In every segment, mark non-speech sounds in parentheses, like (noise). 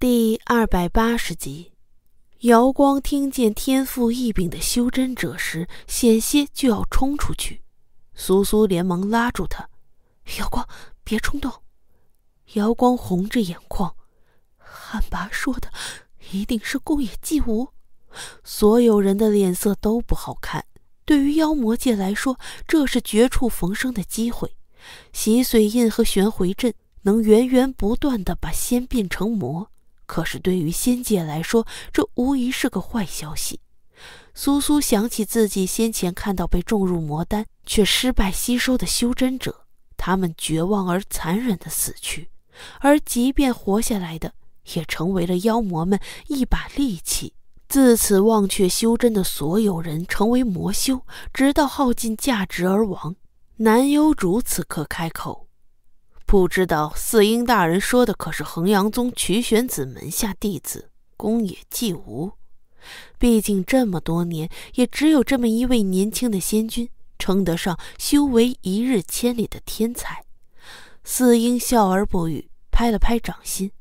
第二百八十集，瑶光听见天赋异禀的修真者时，险些就要冲出去。苏苏连忙拉住他：“瑶光，别冲动。”瑶光红着眼眶，旱魃说的一定是公野祭吾。所有人的脸色都不好看。对于妖魔界来说，这是绝处逢生的机会。洗髓印和玄回阵，能源源不断的把仙变成魔。可是，对于仙界来说，这无疑是个坏消息。苏苏想起自己先前看到被种入魔丹却失败吸收的修真者，他们绝望而残忍地死去；而即便活下来的，也成为了妖魔们一把利器。自此，忘却修真的所有人成为魔修，直到耗尽价值而亡。南幽主此刻开口。不知道四英大人说的可是衡阳宗曲玄子门下弟子宫野寂无？毕竟这么多年，也只有这么一位年轻的仙君，称得上修为一日千里的天才。四英笑而不语，拍了拍掌心，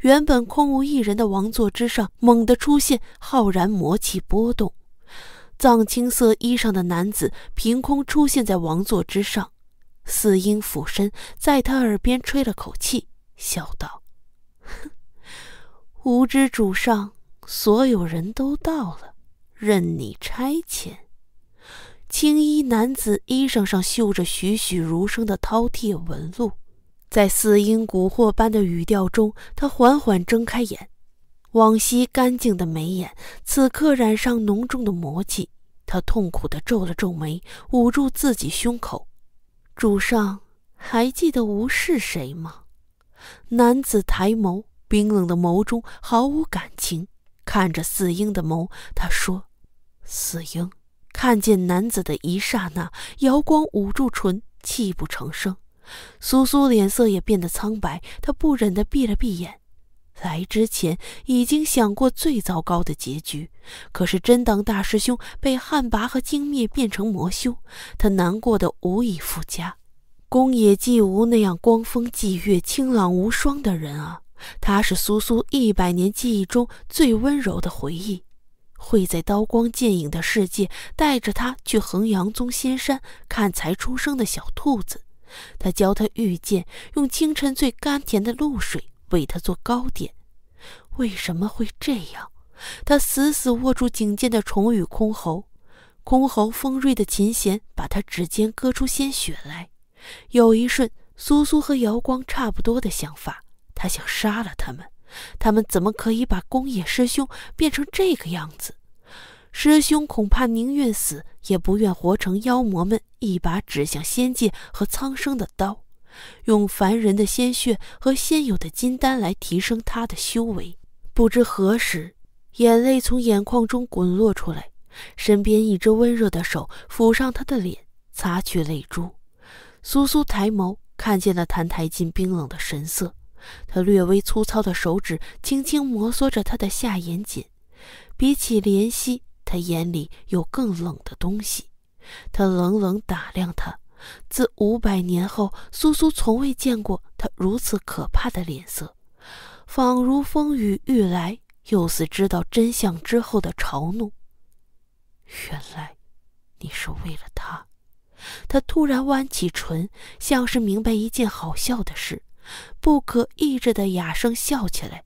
原本空无一人的王座之上，猛地出现浩然魔气波动，藏青色衣裳的男子凭空出现在王座之上。四英俯身在他耳边吹了口气，笑道：“哼，无知主上，所有人都到了，任你差遣。”青衣男子衣裳上绣着栩栩如生的饕餮纹路，在四英蛊惑般的语调中，他缓缓睁开眼，往昔干净的眉眼，此刻染上浓重的魔气。他痛苦的皱了皱眉，捂住自己胸口。主上还记得吾是谁吗？男子抬眸，冰冷的眸中毫无感情，看着四英的眸，他说：“四英。”看见男子的一刹那，瑶光捂住唇，泣不成声。苏苏脸色也变得苍白，他不忍的闭了闭眼。来之前已经想过最糟糕的结局，可是真当大师兄被旱魃和精灭变成魔修，他难过的无以复加。宫野寂无那样光风霁月、清朗无双的人啊，他是苏苏一百年记忆中最温柔的回忆，会在刀光剑影的世界带着他去衡阳宗仙山看才出生的小兔子，他教他御剑，用清晨最甘甜的露水。为他做糕点，为什么会这样？他死死握住颈间的虫与箜篌，箜篌锋锐的琴弦把他指尖割出鲜血来。有一瞬，苏苏和瑶光差不多的想法，他想杀了他们。他们怎么可以把公野师兄变成这个样子？师兄恐怕宁愿死，也不愿活成妖魔们一把指向仙界和苍生的刀。用凡人的鲜血和现有的金丹来提升他的修为，不知何时，眼泪从眼眶中滚落出来，身边一只温热的手抚上他的脸，擦去泪珠。苏苏抬眸，看见了澹台烬冰冷的神色。他略微粗糙的手指轻轻摩挲着他的下眼睑，比起怜惜，他眼里有更冷的东西。他冷冷打量他。自五百年后，苏苏从未见过他如此可怕的脸色，仿如风雨欲来，又似知道真相之后的嘲弄。原来，你是为了他。他突然弯起唇，像是明白一件好笑的事，不可抑制的哑声笑起来。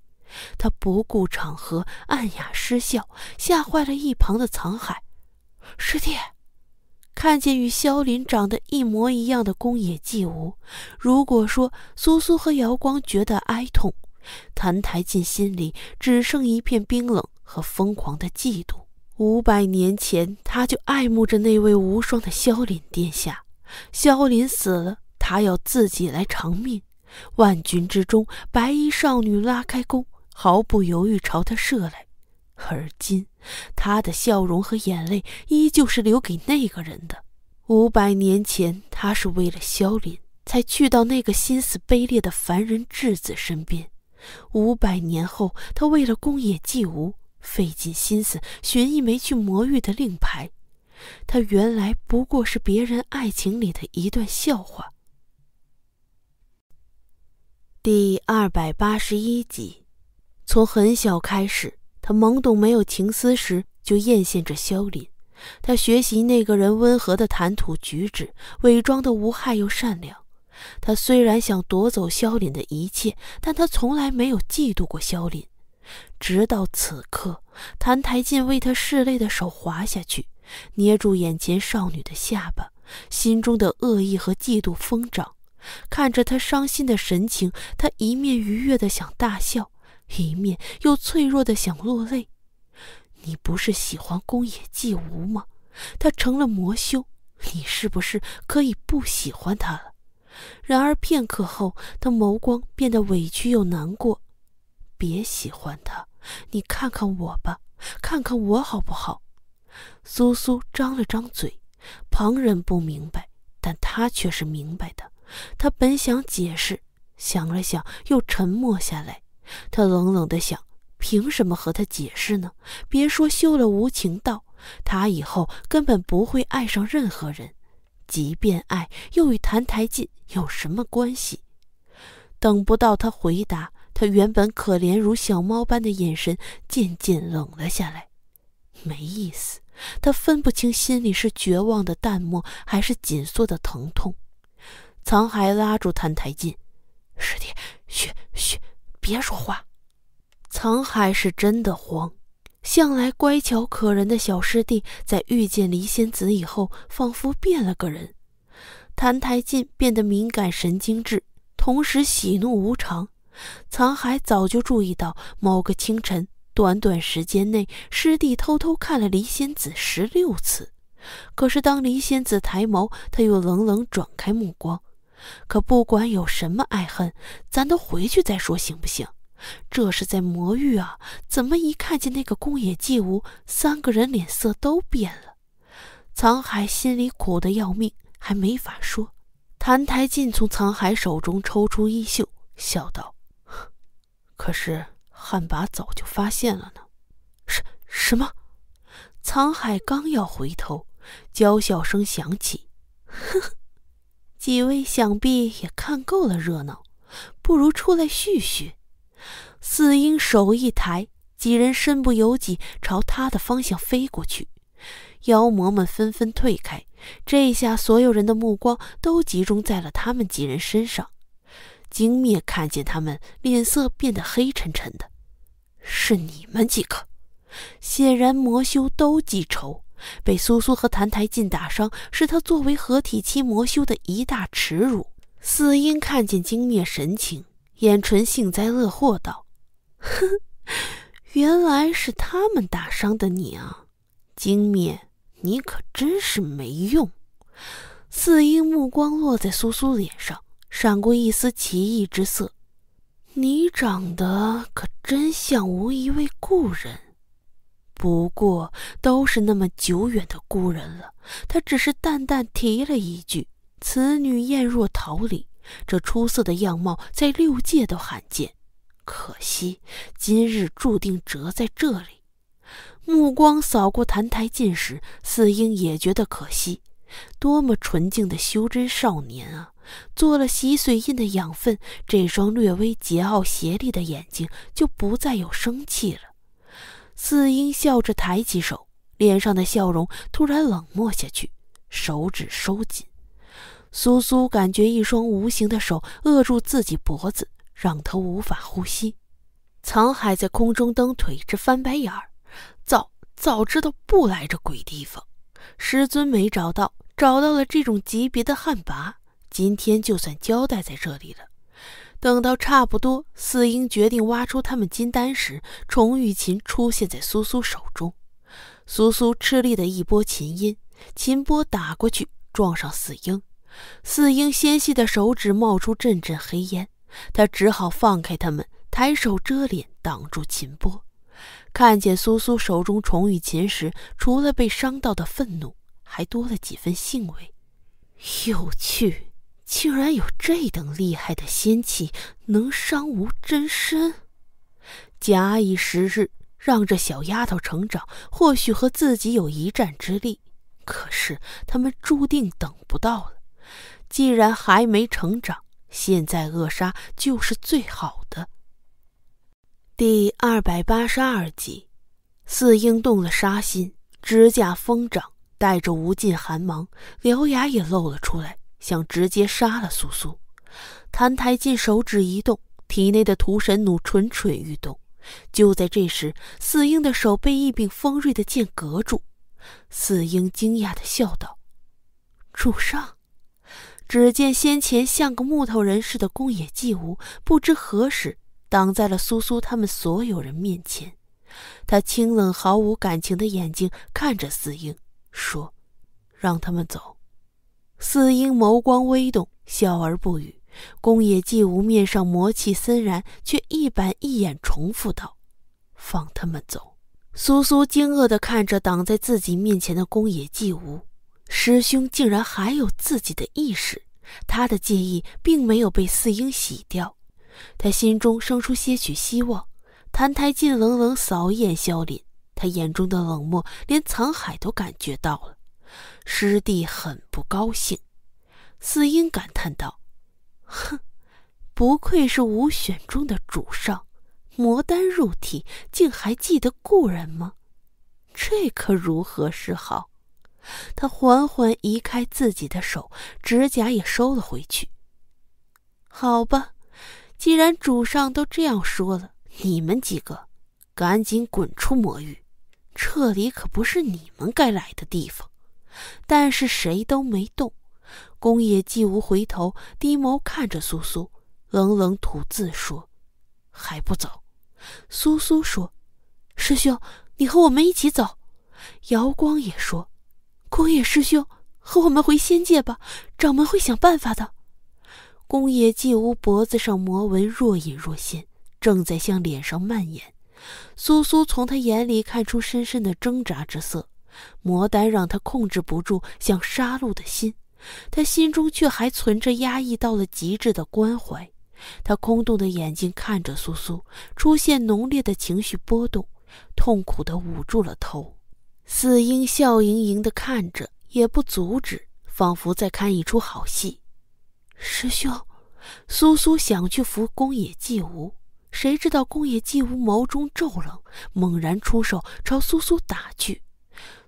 他不顾场合，暗哑失笑，吓坏了一旁的藏海师弟。看见与萧林长得一模一样的宫野寂无，如果说苏苏和姚光觉得哀痛，澹台烬心里只剩一片冰冷和疯狂的嫉妒。五百年前，他就爱慕着那位无双的萧林殿下。萧林死了，他要自己来偿命。万军之中，白衣少女拉开弓，毫不犹豫朝他射来。而今，他的笑容和眼泪依旧是留给那个人的。五百年前，他是为了萧林，才去到那个心思卑劣的凡人质子身边；五百年后，他为了宫野寂无，费尽心思寻一枚去魔域的令牌。他原来不过是别人爱情里的一段笑话。第二百八十一集，从很小开始。他懵懂没有情思时，就艳羡着萧林。他学习那个人温和的谈吐举止，伪装的无害又善良。他虽然想夺走萧林的一切，但他从来没有嫉妒过萧林。直到此刻，谭台进为他拭泪的手滑下去，捏住眼前少女的下巴，心中的恶意和嫉妒疯长。看着她伤心的神情，他一面愉悦的想大笑。一面又脆弱的想落泪，你不是喜欢宫野寂无吗？他成了魔修，你是不是可以不喜欢他了？然而片刻后，他眸光变得委屈又难过。别喜欢他，你看看我吧，看看我好不好？苏苏张了张嘴，旁人不明白，但他却是明白的。他本想解释，想了想，又沉默下来。他冷冷地想：“凭什么和他解释呢？别说修了无情道，他以后根本不会爱上任何人。即便爱，又与谭台进有什么关系？”等不到他回答，他原本可怜如小猫般的眼神渐渐冷了下来。没意思，他分不清心里是绝望的淡漠，还是紧缩的疼痛。藏海拉住谭台进：“师弟，嘘，嘘。”别说话，藏海是真的慌。向来乖巧可人的小师弟，在遇见离仙子以后，仿佛变了个人。澹台烬变得敏感神经质，同时喜怒无常。藏海早就注意到，某个清晨，短短时间内，师弟偷偷看了离仙子十六次。可是当离仙子抬眸，他又冷冷转开目光。可不管有什么爱恨，咱都回去再说，行不行？这是在魔域啊！怎么一看见那个宫野祭吾，三个人脸色都变了？藏海心里苦得要命，还没法说。谭台进从藏海手中抽出衣袖，笑道：“可是汉拔早就发现了呢。”“什什么？”藏海刚要回头，娇笑声响起：“哼几位想必也看够了热闹，不如出来叙叙。四英手一抬，几人身不由己朝他的方向飞过去。妖魔们纷纷退开，这下所有人的目光都集中在了他们几人身上。精灭看见他们，脸色变得黑沉沉的。是你们几个？显然魔修都记仇。被苏苏和谭台进打伤，是他作为合体期魔修的一大耻辱。四英看见金灭神情，眼唇幸灾乐祸道：“哼，原来是他们打伤的你啊！金灭，你可真是没用。”四英目光落在苏苏脸上，闪过一丝奇异之色：“你长得可真像无一位故人。”不过都是那么久远的故人了，他只是淡淡提了一句：“此女艳若桃李，这出色的样貌在六界都罕见。可惜今日注定折在这里。”目光扫过澹台烬时，四英也觉得可惜：多么纯净的修真少年啊！做了洗髓印的养分，这双略微桀骜邪戾的眼睛就不再有生气了。四英笑着抬起手，脸上的笑容突然冷漠下去，手指收紧。苏苏感觉一双无形的手扼住自己脖子，让他无法呼吸。藏海在空中蹬腿，直翻白眼儿。早早知道不来这鬼地方，师尊没找到，找到了这种级别的旱魃，今天就算交代在这里了。等到差不多四英决定挖出他们金丹时，重玉琴出现在苏苏手中。苏苏吃力的一拨琴音，琴波打过去，撞上四英。四英纤细的手指冒出阵阵黑烟，他只好放开他们，抬手遮脸挡住琴波。看见苏苏手中重玉琴时，除了被伤到的愤怒，还多了几分兴味，有趣。竟然有这等厉害的仙气，能伤无真身。假以时日，让这小丫头成长，或许和自己有一战之力。可是他们注定等不到了。既然还没成长，现在扼杀就是最好的。第二百八十二集，四英动了杀心，指甲疯长，带着无尽寒芒，獠牙也露了出来。想直接杀了苏苏，谭台进手指一动，体内的屠神弩蠢蠢欲动。就在这时，四英的手被一柄锋锐的剑隔住。四英惊讶的笑道：“主上！”只见先前像个木头人似的宫野祭吾，不知何时挡在了苏苏他们所有人面前。他清冷毫无感情的眼睛看着四英，说：“让他们走。”四英眸光微动，笑而不语。宫野寂无面上魔气森然，却一板一眼重复道：“放他们走。”苏苏惊愕地看着挡在自己面前的宫野寂无，师兄竟然还有自己的意识，他的记忆并没有被四英洗掉。他心中生出些许希望。澹台烬冷冷扫眼萧林，他眼中的冷漠连藏海都感觉到了。师弟很不高兴，四英感叹道：“哼，不愧是五选中的主上，魔丹入体，竟还记得故人吗？这可如何是好？”他缓缓移开自己的手指甲，也收了回去。好吧，既然主上都这样说了，你们几个赶紧滚出魔域，这里可不是你们该来的地方。但是谁都没动。宫野既无回头，低眸看着苏苏，冷冷吐字说：“还不走？”苏苏说：“师兄，你和我们一起走。”瑶光也说：“宫野师兄，和我们回仙界吧，掌门会想办法的。”宫野既无脖子上魔纹若隐若现，正在向脸上蔓延。苏苏从他眼里看出深深的挣扎之色。魔丹让他控制不住想杀戮的心，他心中却还存着压抑到了极致的关怀。他空洞的眼睛看着苏苏，出现浓烈的情绪波动，痛苦地捂住了头。死婴笑盈盈地看着，也不阻止，仿佛在看一出好戏。师兄，苏苏想去扶宫野季吾，谁知道宫野季吾眸中骤冷，猛然出手朝苏苏打去。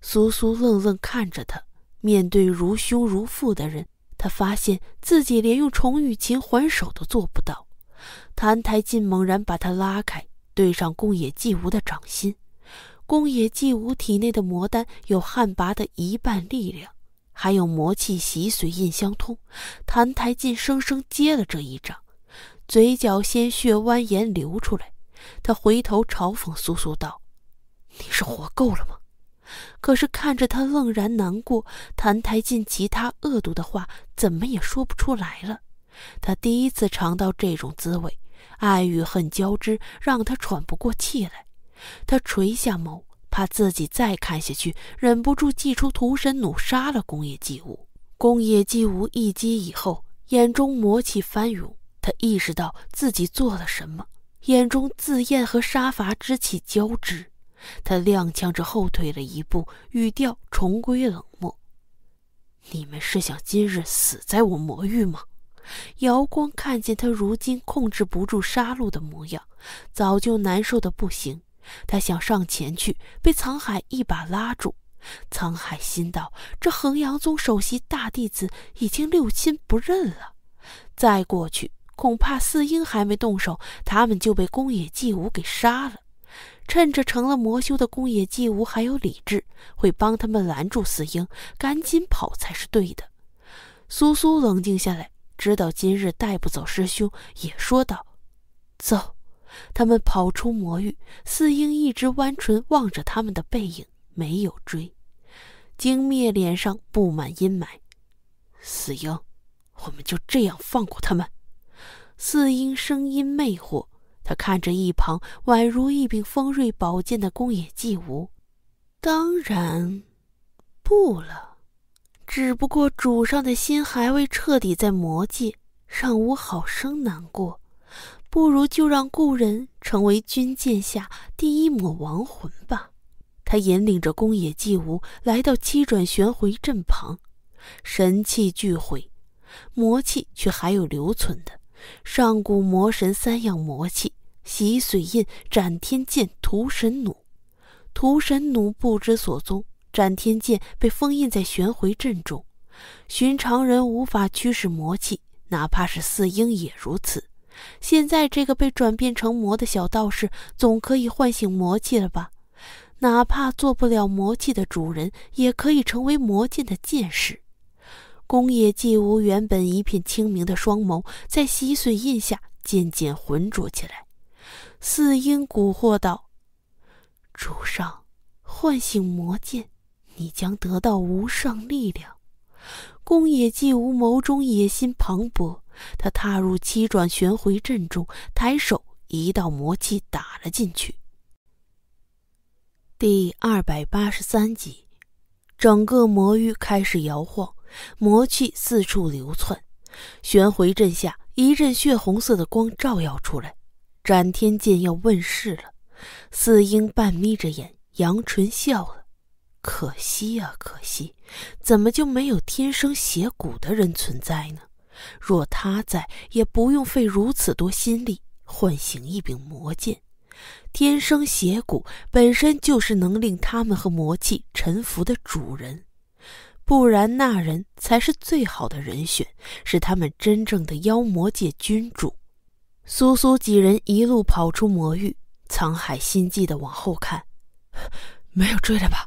苏苏愣愣看着他，面对如兄如父的人，他发现自己连用重玉琴还手都做不到。谭台进猛然把他拉开，对上宫野忌吾的掌心。宫野忌吾体内的魔丹有旱魃的一半力量，还有魔气习髓印相通。谭台进生生接了这一掌，嘴角鲜血蜿蜒流出来。他回头嘲讽苏苏道：“你是活够了吗？”可是看着他愣然难过，谭台进其他恶毒的话怎么也说不出来了。他第一次尝到这种滋味，爱与恨交织，让他喘不过气来。他垂下眸，怕自己再看下去，忍不住祭出屠神弩杀了宫业祭吾。宫业祭吾一击以后，眼中魔气翻涌，他意识到自己做了什么，眼中自厌和杀伐之气交织。他踉跄着后退了一步，语调重归冷漠：“你们是想今日死在我魔域吗？”瑶光看见他如今控制不住杀戮的模样，早就难受的不行。他想上前去，被沧海一把拉住。沧海心道：“这衡阳宗首席大弟子已经六亲不认了，再过去，恐怕四英还没动手，他们就被宫野继武给杀了。”趁着成了魔修的宫野寂无还有理智，会帮他们拦住四英，赶紧跑才是对的。苏苏冷静下来，知道今日带不走师兄，也说道：“走。”他们跑出魔域，四英一直弯唇望着他们的背影，没有追。精灭脸上布满阴霾：“四英，我们就这样放过他们？”四英声音魅惑。他看着一旁宛如一柄锋锐宝剑的宫野寂无，当然不了，只不过主上的心还未彻底在魔界，让吾好生难过。不如就让故人成为军舰下第一抹亡魂吧。他引领着宫野寂无来到七转玄回阵旁，神器俱毁，魔气却还有留存的。上古魔神三样魔器：洗髓印、斩天剑、屠神弩。屠神弩不知所踪，斩天剑被封印在玄回阵中。寻常人无法驱使魔器，哪怕是四鹰也如此。现在这个被转变成魔的小道士，总可以唤醒魔器了吧？哪怕做不了魔器的主人，也可以成为魔剑的剑士。宫野寂无原本一片清明的双眸，在吸髓印下渐渐浑浊起来。四音蛊惑道：“主上，唤醒魔剑，你将得到无上力量。”宫野寂无眸中野心磅礴，他踏入七转玄回阵中，抬手一道魔气打了进去。第二百八十三集，整个魔域开始摇晃。魔气四处流窜，玄回阵下一阵血红色的光照耀出来，斩天剑要问世了。四英半眯着眼，扬唇笑了。可惜啊，可惜，怎么就没有天生邪骨的人存在呢？若他在，也不用费如此多心力唤醒一柄魔剑。天生邪骨本身就是能令他们和魔气臣服的主人。不然，那人才是最好的人选，是他们真正的妖魔界君主。苏苏几人一路跑出魔域，沧海心悸的往后看，(sighs) 没有追来吧？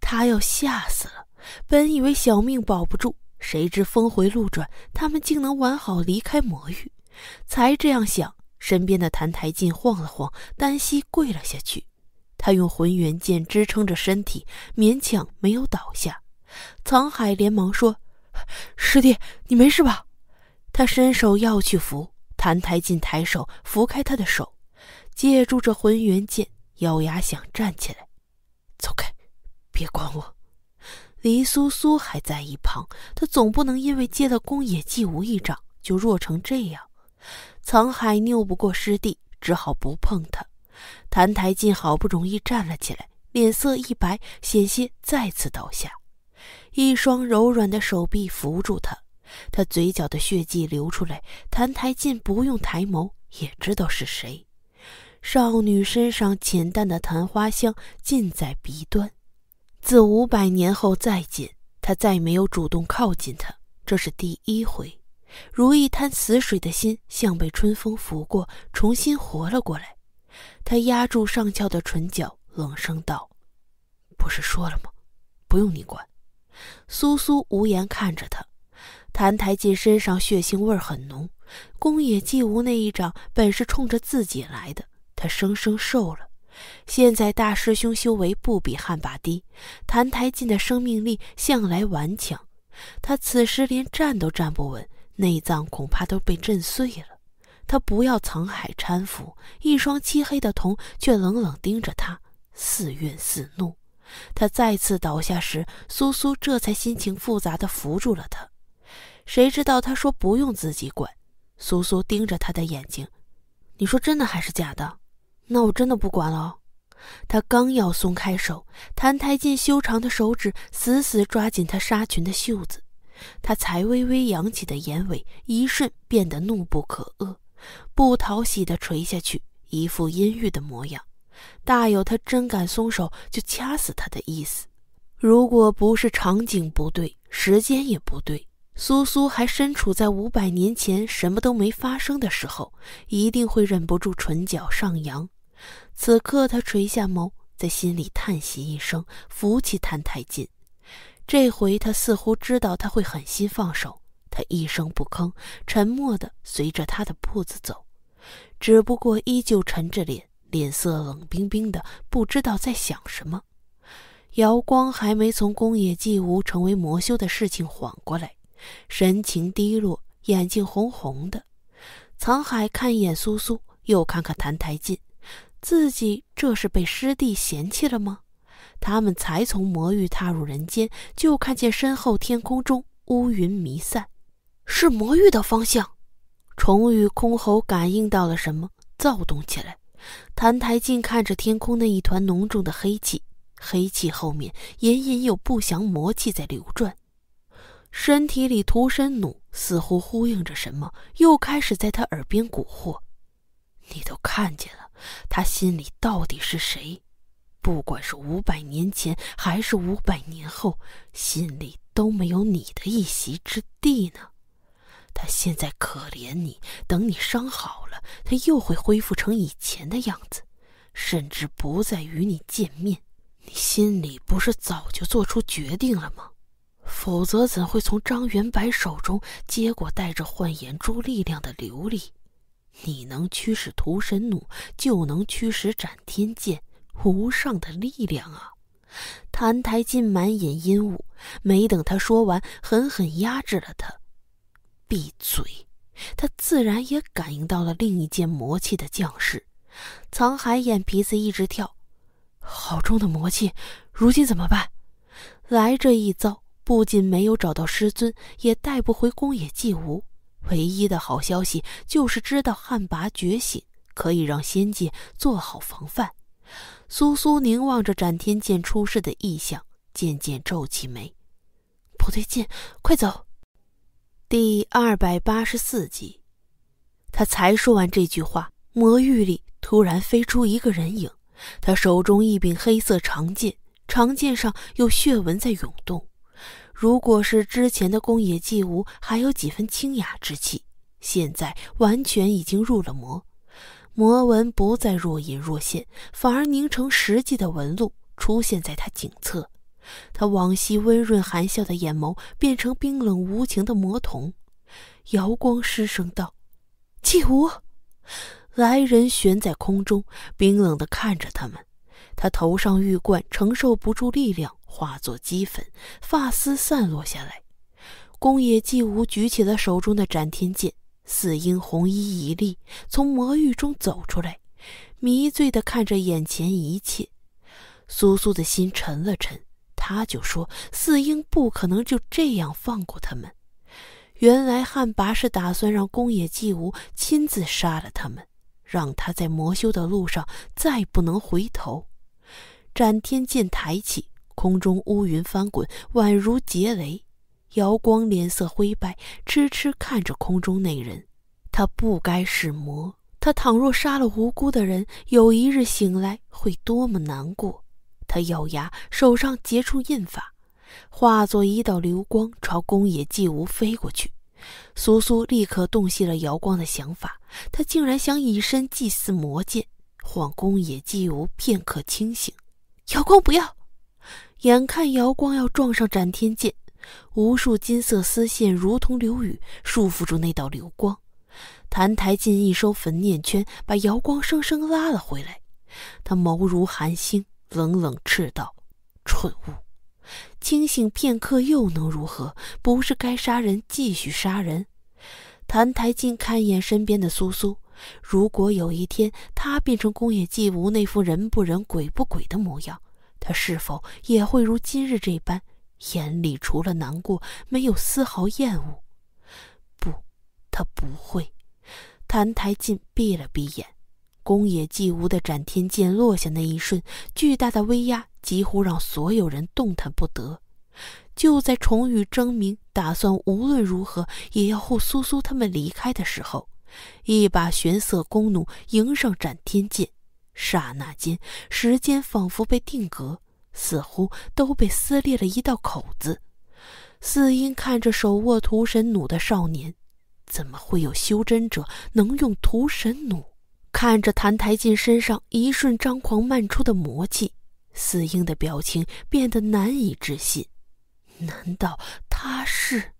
他要吓死了。本以为小命保不住，谁知峰回路转，他们竟能完好离开魔域。才这样想，身边的澹台烬晃了晃，单膝跪了下去。他用浑元剑支撑着身体，勉强没有倒下。藏海连忙说：“师弟，你没事吧？”他伸手要去扶，澹台烬抬手扶开他的手，借助着混元剑，咬牙想站起来。走开，别管我。黎苏苏还在一旁，他总不能因为接了宫野祭无一掌就弱成这样。藏海拗不过师弟，只好不碰他。澹台烬好不容易站了起来，脸色一白，险些再次倒下。一双柔软的手臂扶住他，他嘴角的血迹流出来。谭台烬不用抬眸也知道是谁。少女身上浅淡的昙花香近在鼻端。自五百年后再见，他再没有主动靠近她，这是第一回。如一滩死水的心，像被春风拂过，重新活了过来。他压住上翘的唇角，冷声道：“不是说了吗？不用你管。”苏苏无言看着他，谭台进身上血腥味很浓。宫野寂无那一掌本是冲着自己来的，他生生受了。现在大师兄修为不比汉魃低，谭台进的生命力向来顽强，他此时连站都站不稳，内脏恐怕都被震碎了。他不要藏海搀扶，一双漆黑的瞳却冷冷盯着他，似怨似怒。他再次倒下时，苏苏这才心情复杂的扶住了他。谁知道他说不用自己管。苏苏盯着他的眼睛，你说真的还是假的？那我真的不管了。他刚要松开手，谭台进修长的手指死死抓紧他纱裙的袖子，他才微微扬起的眼尾一瞬变得怒不可遏，不讨喜的垂下去，一副阴郁的模样。大有他真敢松手就掐死他的意思。如果不是场景不对，时间也不对，苏苏还身处在五百年前什么都没发生的时候，一定会忍不住唇角上扬。此刻，他垂下眸，在心里叹息一声：“扶起气太近。”这回他似乎知道他会狠心放手，他一声不吭，沉默地随着他的步子走，只不过依旧沉着脸。脸色冷冰冰的，不知道在想什么。瑶光还没从宫野祭吾成为魔修的事情缓过来，神情低落，眼睛红红的。藏海看一眼苏苏，又看看澹台烬，自己这是被师弟嫌弃了吗？他们才从魔域踏入人间，就看见身后天空中乌云弥散，是魔域的方向。虫与空篌感应到了什么，躁动起来。谭台烬看着天空那一团浓重的黑气，黑气后面隐隐有不祥魔气在流转。身体里涂身弩似乎呼应着什么，又开始在他耳边蛊惑：“你都看见了，他心里到底是谁？不管是五百年前还是五百年后，心里都没有你的一席之地呢。”他现在可怜你，等你伤好了，他又会恢复成以前的样子，甚至不再与你见面。你心里不是早就做出决定了吗？否则怎会从张元白手中接过带着幻眼珠力量的琉璃？你能驱使屠神弩，就能驱使斩天剑，无上的力量啊！澹台烬满眼阴雾，没等他说完，狠狠压制了他。闭嘴！他自然也感应到了另一件魔气的降世。藏海眼皮子一直跳，好重的魔气，如今怎么办？来这一遭，不仅没有找到师尊，也带不回宫野祭无。唯一的好消息就是知道旱魃觉醒，可以让仙界做好防范。苏苏凝望着斩天剑出世的异象，渐渐皱起眉，不对劲，快走！第二百八十四集，他才说完这句话，魔域里突然飞出一个人影，他手中一柄黑色长剑，长剑上有血纹在涌动。如果是之前的宫野祭无，还有几分清雅之气，现在完全已经入了魔，魔纹不再若隐若现，反而凝成实际的纹路，出现在他颈侧。他往昔温润含笑的眼眸变成冰冷无情的魔瞳，瑶光失声道：“季无！”来人悬在空中，冰冷地看着他们。他头上玉冠承受不住力量，化作齑粉，发丝散落下来。宫野季无举起了手中的斩天剑，四英红衣一立，从魔域中走出来，迷醉地看着眼前一切。苏苏的心沉了沉。他就说：“四英不可能就这样放过他们。”原来汉魃是打算让宫野祭吾亲自杀了他们，让他在魔修的路上再不能回头。斩天剑抬起，空中乌云翻滚，宛如劫雷。瑶光脸色灰白，痴痴看着空中那人。他不该是魔。他倘若杀了无辜的人，有一日醒来会多么难过。他咬牙，手上结出印法，化作一道流光朝宫野寂无飞过去。苏苏立刻洞悉了瑶光的想法，他竟然想以身祭祀魔剑，晃宫野寂无片刻清醒。瑶光不要！眼看瑶光要撞上斩天剑，无数金色丝线如同流雨，束缚住那道流光。澹台烬一收焚念圈，把瑶光生生拉了回来。他眸如寒星。冷冷斥道：“蠢物，清醒片刻又能如何？不是该杀人，继续杀人。”谭台烬看一眼身边的苏苏，如果有一天他变成宫野寂无那副人不人鬼不鬼的模样，他是否也会如今日这般，眼里除了难过，没有丝毫厌恶？不，他不会。谭台烬闭了闭眼。宫野忌吾的斩天剑落下那一瞬，巨大的威压几乎让所有人动弹不得。就在重宇争鸣打算无论如何也要护苏苏他们离开的时候，一把玄色弓弩迎上斩天剑，刹那间，时间仿佛被定格，似乎都被撕裂了一道口子。四鹰看着手握屠神弩的少年，怎么会有修真者能用屠神弩？看着谭台进身上一瞬张狂漫出的魔气，死婴的表情变得难以置信。难道他是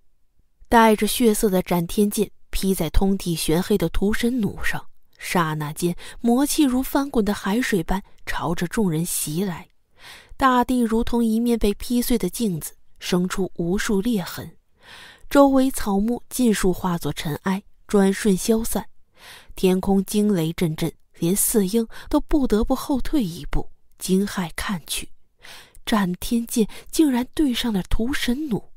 带着血色的斩天剑劈在通体玄黑的屠神弩上？刹那间，魔气如翻滚的海水般朝着众人袭来，大地如同一面被劈碎的镜子，生出无数裂痕，周围草木尽数化作尘埃，转瞬消散。天空惊雷阵阵，连四英都不得不后退一步，惊骇看去，斩天剑竟然对上了屠神弩。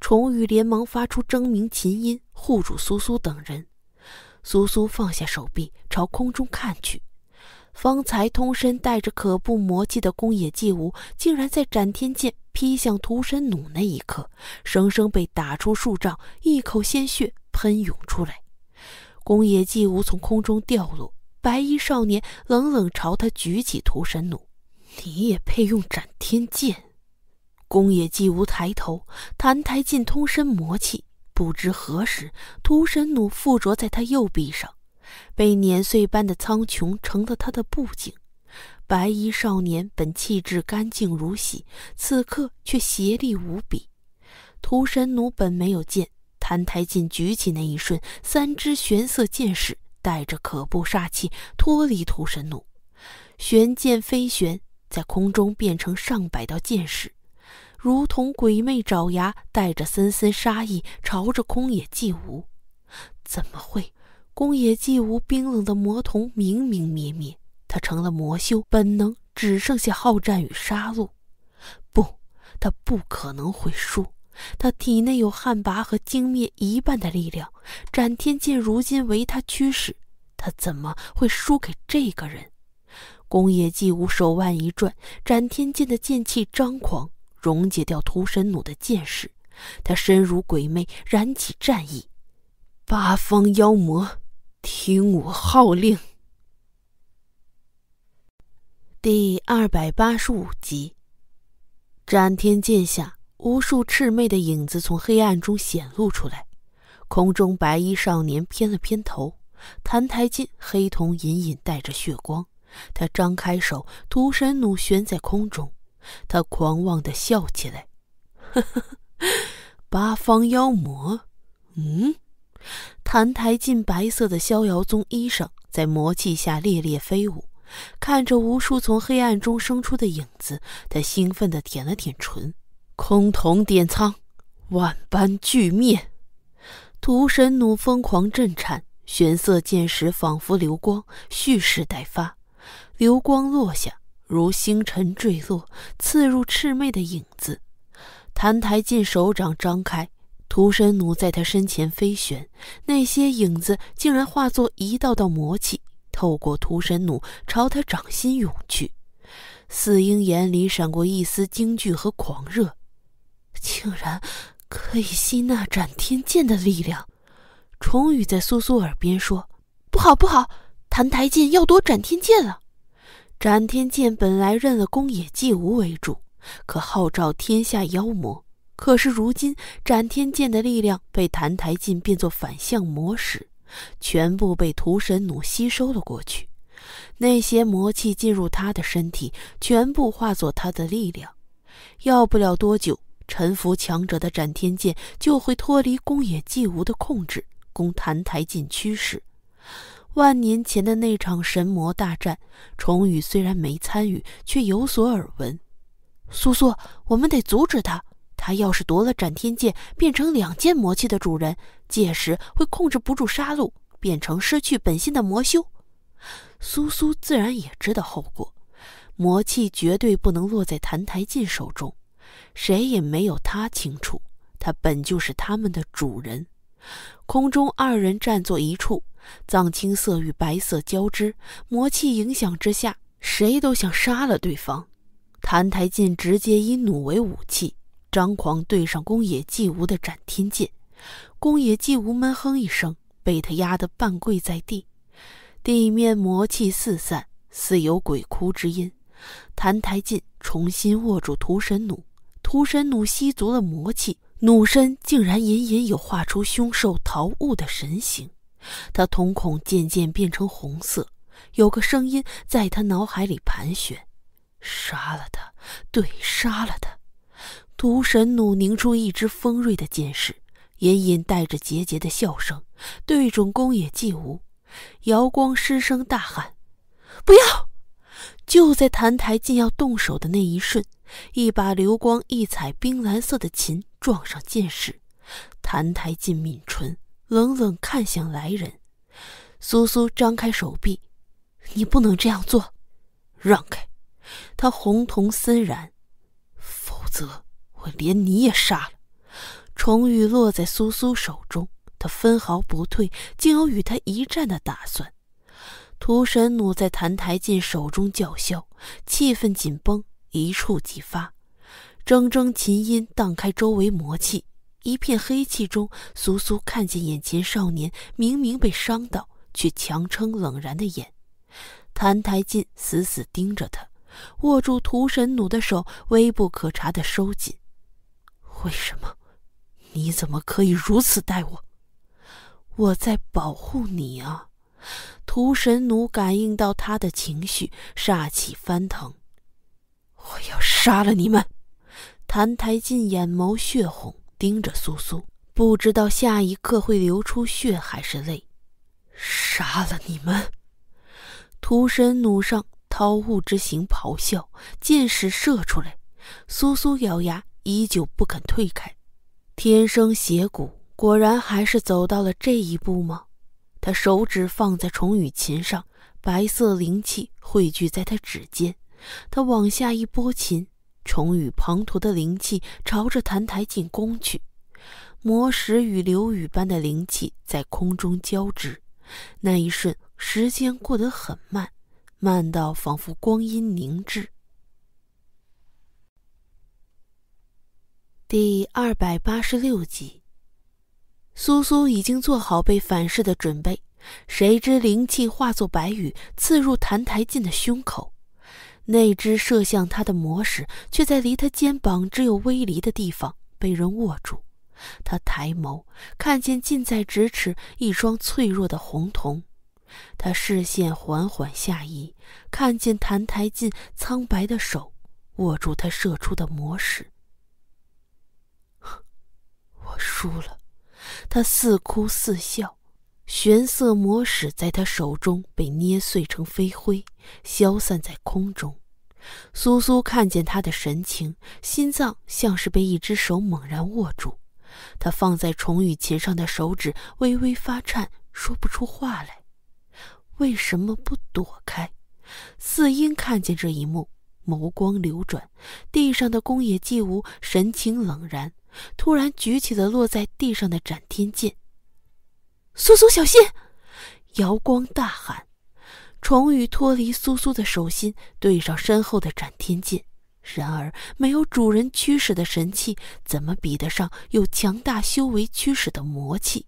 重宇连忙发出铮鸣琴音，护住苏苏等人。苏苏放下手臂，朝空中看去，方才通身带着可怖魔气的宫野祭武，竟然在斩天剑劈向屠神弩那一刻，生生被打出数丈，一口鲜血喷涌出来。宫野寂无从空中掉落，白衣少年冷冷朝他举起屠神弩：“你也配用斩天剑？”宫野寂无抬头，澹台烬通身魔气，不知何时屠神弩附着在他右臂上，被碾碎般的苍穹成了他的布景。白衣少年本气质干净如洗，此刻却邪力无比。屠神弩本没有剑。澹台烬举起那一瞬，三支玄色剑士带着可怖煞气脱离屠神弩，玄剑飞旋在空中变成上百道剑士，如同鬼魅爪牙，带着森森杀意朝着空野寂无。怎么会？宫野寂无冰冷的魔瞳明明灭灭，他成了魔修，本能只剩下好战与杀戮。不，他不可能会输。他体内有旱魃和精灭一半的力量，斩天剑如今为他驱使，他怎么会输给这个人？宫野寂无手腕一转，斩天剑的剑气张狂，溶解掉屠神弩的剑势。他身如鬼魅，燃起战意。八方妖魔，听我号令。第二百八十五集，斩天剑下。无数魑魅的影子从黑暗中显露出来，空中白衣少年偏了偏头，澹台烬黑瞳隐隐带着血光，他张开手，屠神弩悬在空中，他狂妄地笑起来，(laughs) 八方妖魔，嗯，澹台烬白色的逍遥宗衣裳在魔气下猎猎飞舞，看着无数从黑暗中生出的影子，他兴奋地舔了舔唇。空桶点苍，万般俱灭。屠神弩疯狂震颤，玄色剑矢仿佛流光，蓄势待发。流光落下，如星辰坠落，刺入赤魅的影子。澹台烬手掌张开，屠神弩在他身前飞旋，那些影子竟然化作一道道魔气，透过屠神弩朝他掌心涌去。四英眼里闪过一丝惊惧和狂热。竟然可以吸纳斩天剑的力量！重宇在苏苏耳边说：“不好，不好！澹台烬要夺斩天剑了。斩天剑本来认了宫野继无为主，可号召天下妖魔。可是如今，斩天剑的力量被澹台烬变作反向魔使，全部被屠神弩吸收了过去。那些魔气进入他的身体，全部化作他的力量。要不了多久。”臣服强者的斩天剑就会脱离宫野寂无的控制，供澹台烬驱使。万年前的那场神魔大战，重宇虽然没参与，却有所耳闻。苏苏，我们得阻止他。他要是夺了斩天剑，变成两件魔器的主人，届时会控制不住杀戮，变成失去本心的魔修。苏苏自然也知道后果，魔器绝对不能落在澹台烬手中。谁也没有他清楚，他本就是他们的主人。空中二人站坐一处，藏青色与白色交织，魔气影响之下，谁都想杀了对方。澹台烬直接以弩为武器，张狂对上宫野寂无的斩天剑。宫野寂无闷哼一声，被他压得半跪在地，地面魔气四散，似有鬼哭之音。澹台烬重新握住屠神弩。屠神弩吸足了魔气，弩身竟然隐隐有化出凶兽逃物的神形。他瞳孔渐渐变成红色，有个声音在他脑海里盘旋：“杀了他，对，杀了他。”屠神弩凝出一支锋锐的箭矢，隐隐带着桀桀的笑声，对准宫野寂无。瑶光失声大喊：“不要！”就在澹台烬要动手的那一瞬。一把流光溢彩、冰蓝色的琴撞上剑矢，澹台烬抿唇，冷冷看向来人。苏苏张开手臂：“你不能这样做，让开！”他红瞳森然：“否则我连你也杀了。”重玉落在苏苏手中，他分毫不退，竟有与他一战的打算。屠神弩在澹台烬手中叫嚣，气氛紧绷。一触即发，铮铮琴音荡开周围魔气，一片黑气中，苏苏看见眼前少年明明被伤到，却强撑冷然的眼。澹台烬死死盯着他，握住屠神弩的手微不可察的收紧。为什么？你怎么可以如此待我？我在保护你啊！屠神弩感应到他的情绪，煞气翻腾。我要杀了你们！谭台进眼眸血红，盯着苏苏，不知道下一刻会流出血还是泪。杀了你们！屠神弩上掏杌之形咆哮，箭矢射出来。苏苏咬牙，依旧不肯退开。天生邪骨，果然还是走到了这一步吗？他手指放在虫羽琴上，白色灵气汇聚在他指尖。他往下一拨琴，重雨滂沱的灵气朝着澹台进攻去，魔石与流雨般的灵气在空中交织。那一瞬，时间过得很慢，慢到仿佛光阴凝滞。第二百八十六集，苏苏已经做好被反噬的准备，谁知灵气化作白雨，刺入澹台烬的胸口。那只射向他的魔矢，却在离他肩膀只有微离的地方被人握住。他抬眸，看见近在咫尺一双脆弱的红瞳。他视线缓缓下移，看见谭台进苍白的手握住他射出的魔矢。我输了。他似哭似笑。玄色魔矢在他手中被捏碎成飞灰，消散在空中。苏苏看见他的神情，心脏像是被一只手猛然握住。他放在虫羽琴上的手指微微发颤，说不出话来。为什么不躲开？四英看见这一幕，眸光流转。地上的宫野寂吾神情冷然，突然举起了落在地上的斩天剑。苏苏，小心！瑶光大喊。重羽脱离苏苏的手心，对上身后的斩天剑。然而，没有主人驱使的神器，怎么比得上有强大修为驱使的魔器？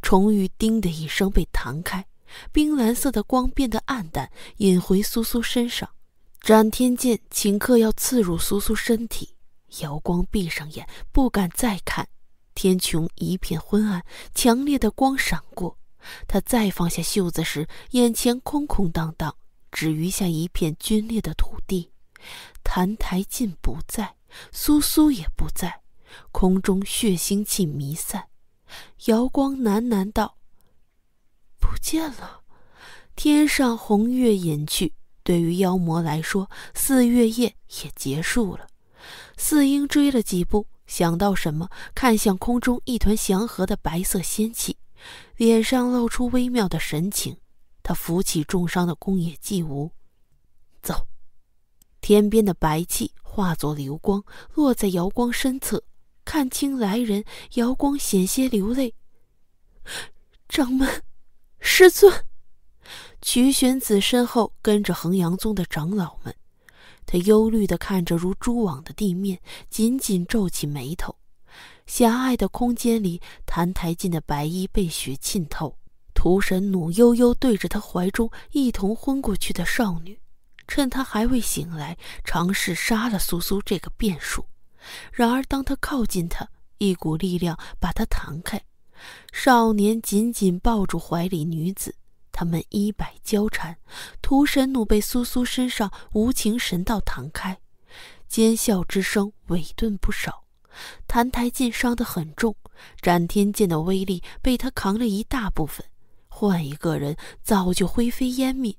重羽“叮”的一声被弹开，冰蓝色的光变得暗淡，引回苏苏身上。斩天剑顷刻要刺入苏苏身体，瑶光闭上眼，不敢再看。天穹一片昏暗，强烈的光闪过。他再放下袖子时，眼前空空荡荡，只余下一片皲裂的土地。澹台烬不在，苏苏也不在，空中血腥气弥散。瑶光喃喃道：“不见了。”天上红月隐去，对于妖魔来说，四月夜也结束了。四英追了几步。想到什么，看向空中一团祥和的白色仙气，脸上露出微妙的神情。他扶起重伤的宫野寂无，走。天边的白气化作流光，落在瑶光身侧。看清来人，瑶光险些流泪。掌门，师尊，曲玄子身后跟着衡阳宗的长老们。他忧虑地看着如蛛网的地面，紧紧皱起眉头。狭隘的空间里，澹台进的白衣被雪浸透，屠神弩悠悠对着他怀中一同昏过去的少女。趁他还未醒来，尝试杀了苏苏这个变数。然而，当他靠近他，一股力量把他弹开。少年紧紧抱住怀里女子。他们衣摆交缠，屠神弩被苏苏身上无情神道弹开，尖笑之声尾顿不少。澹台烬伤得很重，斩天剑的威力被他扛了一大部分，换一个人早就灰飞烟灭。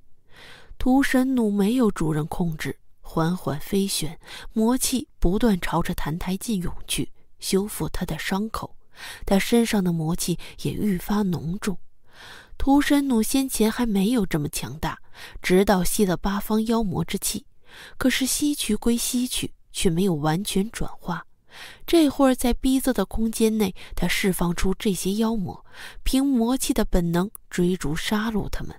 屠神弩没有主人控制，缓缓飞旋，魔气不断朝着澹台烬涌去，修复他的伤口。他身上的魔气也愈发浓重。屠神弩先前还没有这么强大，直到吸了八方妖魔之气。可是吸取归吸取，却没有完全转化。这会儿在逼仄的空间内，他释放出这些妖魔，凭魔气的本能追逐杀戮他们。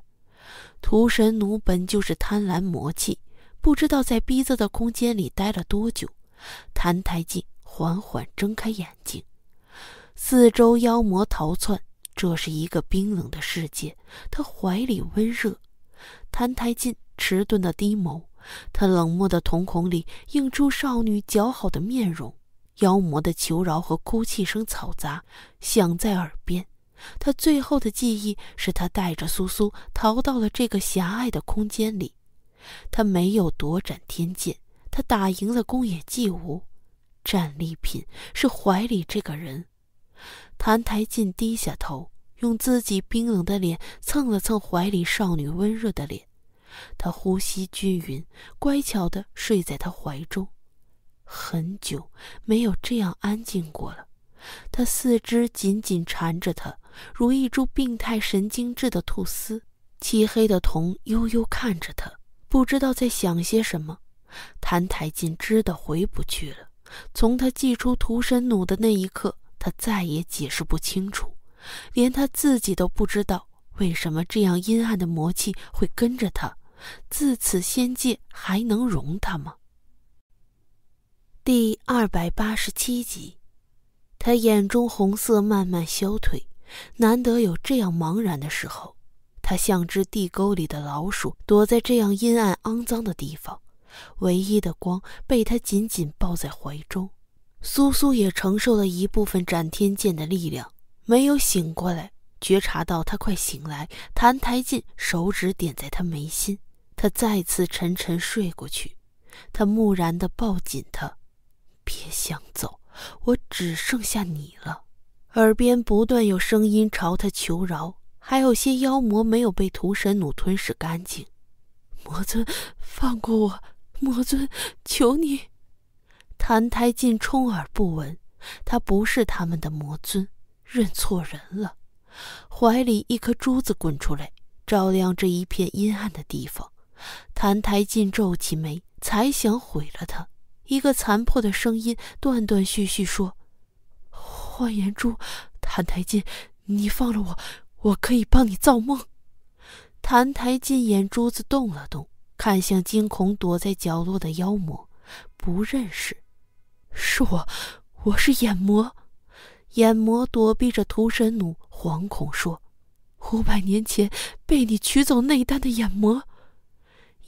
屠神弩本就是贪婪魔气，不知道在逼仄的空间里待了多久。谭台静缓缓睁开眼睛，四周妖魔逃窜。这是一个冰冷的世界，他怀里温热。澹台烬迟钝的低眸，他冷漠的瞳孔里映出少女姣好的面容。妖魔的求饶和哭泣声嘈杂，响在耳边。他最后的记忆是他带着苏苏逃到了这个狭隘的空间里。他没有夺斩天剑，他打赢了宫野寂无，战利品是怀里这个人。谭台进低下头，用自己冰冷的脸蹭了蹭怀里少女温热的脸，她呼吸均匀，乖巧的睡在他怀中，很久没有这样安静过了。她四肢紧紧缠着他，如一株病态神经质的菟丝，漆黑的瞳悠悠看着他，不知道在想些什么。谭台进知道回不去了，从他祭出屠神弩的那一刻。他再也解释不清楚，连他自己都不知道为什么这样阴暗的魔气会跟着他。自此，仙界还能容他吗？第二百八十七集，他眼中红色慢慢消退，难得有这样茫然的时候。他像只地沟里的老鼠，躲在这样阴暗肮脏的地方，唯一的光被他紧紧抱在怀中。苏苏也承受了一部分斩天剑的力量，没有醒过来。觉察到他快醒来，谭台进手指点在他眉心，他再次沉沉睡过去。他木然地抱紧他，别想走，我只剩下你了。耳边不断有声音朝他求饶，还有些妖魔没有被屠神弩吞噬干净。魔尊，放过我！魔尊，求你！澹台烬充耳不闻，他不是他们的魔尊，认错人了。怀里一颗珠子滚出来，照亮这一片阴暗的地方。澹台烬皱起眉，才想毁了他。一个残破的声音断断续续说：“幻颜珠，澹台烬，你放了我，我可以帮你造梦。”澹台烬眼珠子动了动，看向惊恐躲在角落的妖魔，不认识。是我，我是眼魔，眼魔躲避着屠神弩，惶恐说：“五百年前被你取走内丹的眼魔。”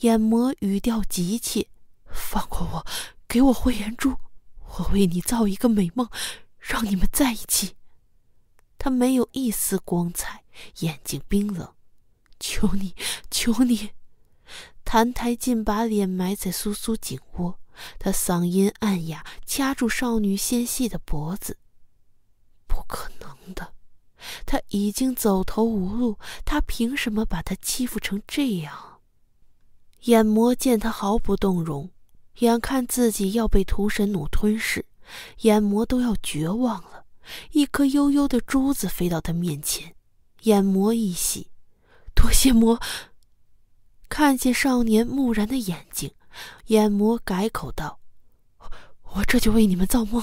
眼魔语调急切：“放过我，给我慧眼珠，我为你造一个美梦，让你们在一起。”他没有一丝光彩，眼睛冰冷。“求你，求你！”澹台烬把脸埋在苏苏颈窝。他嗓音暗哑，掐住少女纤细的脖子。不可能的，他已经走投无路，他凭什么把她欺负成这样？眼魔见他毫不动容，眼看自己要被屠神弩吞噬，眼魔都要绝望了。一颗悠悠的珠子飞到他面前，眼魔一喜，多谢魔。看见少年木然的眼睛。眼魔改口道：“我这就为你们造梦。”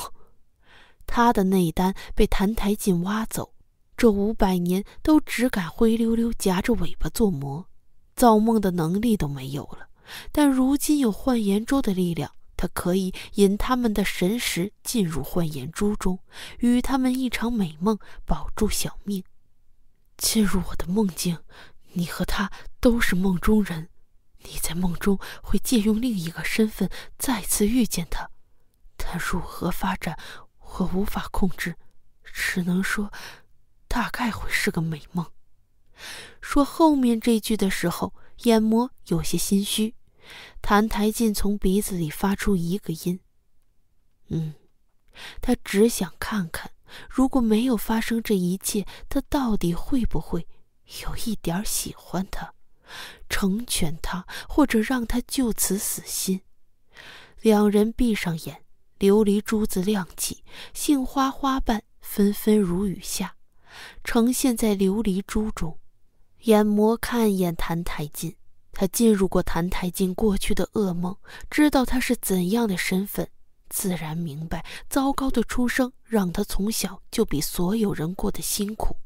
他的内丹被澹台烬挖走，这五百年都只敢灰溜溜夹着尾巴做魔，造梦的能力都没有了。但如今有幻眼珠的力量，他可以引他们的神识进入幻眼珠中，与他们一场美梦，保住小命。进入我的梦境，你和他都是梦中人。你在梦中会借用另一个身份再次遇见他，他如何发展我无法控制，只能说大概会是个美梦。说后面这句的时候，眼魔有些心虚。谭台进从鼻子里发出一个音：“嗯。”他只想看看，如果没有发生这一切，他到底会不会有一点喜欢他。成全他，或者让他就此死心。两人闭上眼，琉璃珠子亮起，杏花花瓣纷纷如雨下，呈现在琉璃珠中。眼魔看一眼澹台烬，他进入过澹台烬过去的噩梦，知道他是怎样的身份，自然明白糟糕的出生让他从小就比所有人过得辛苦。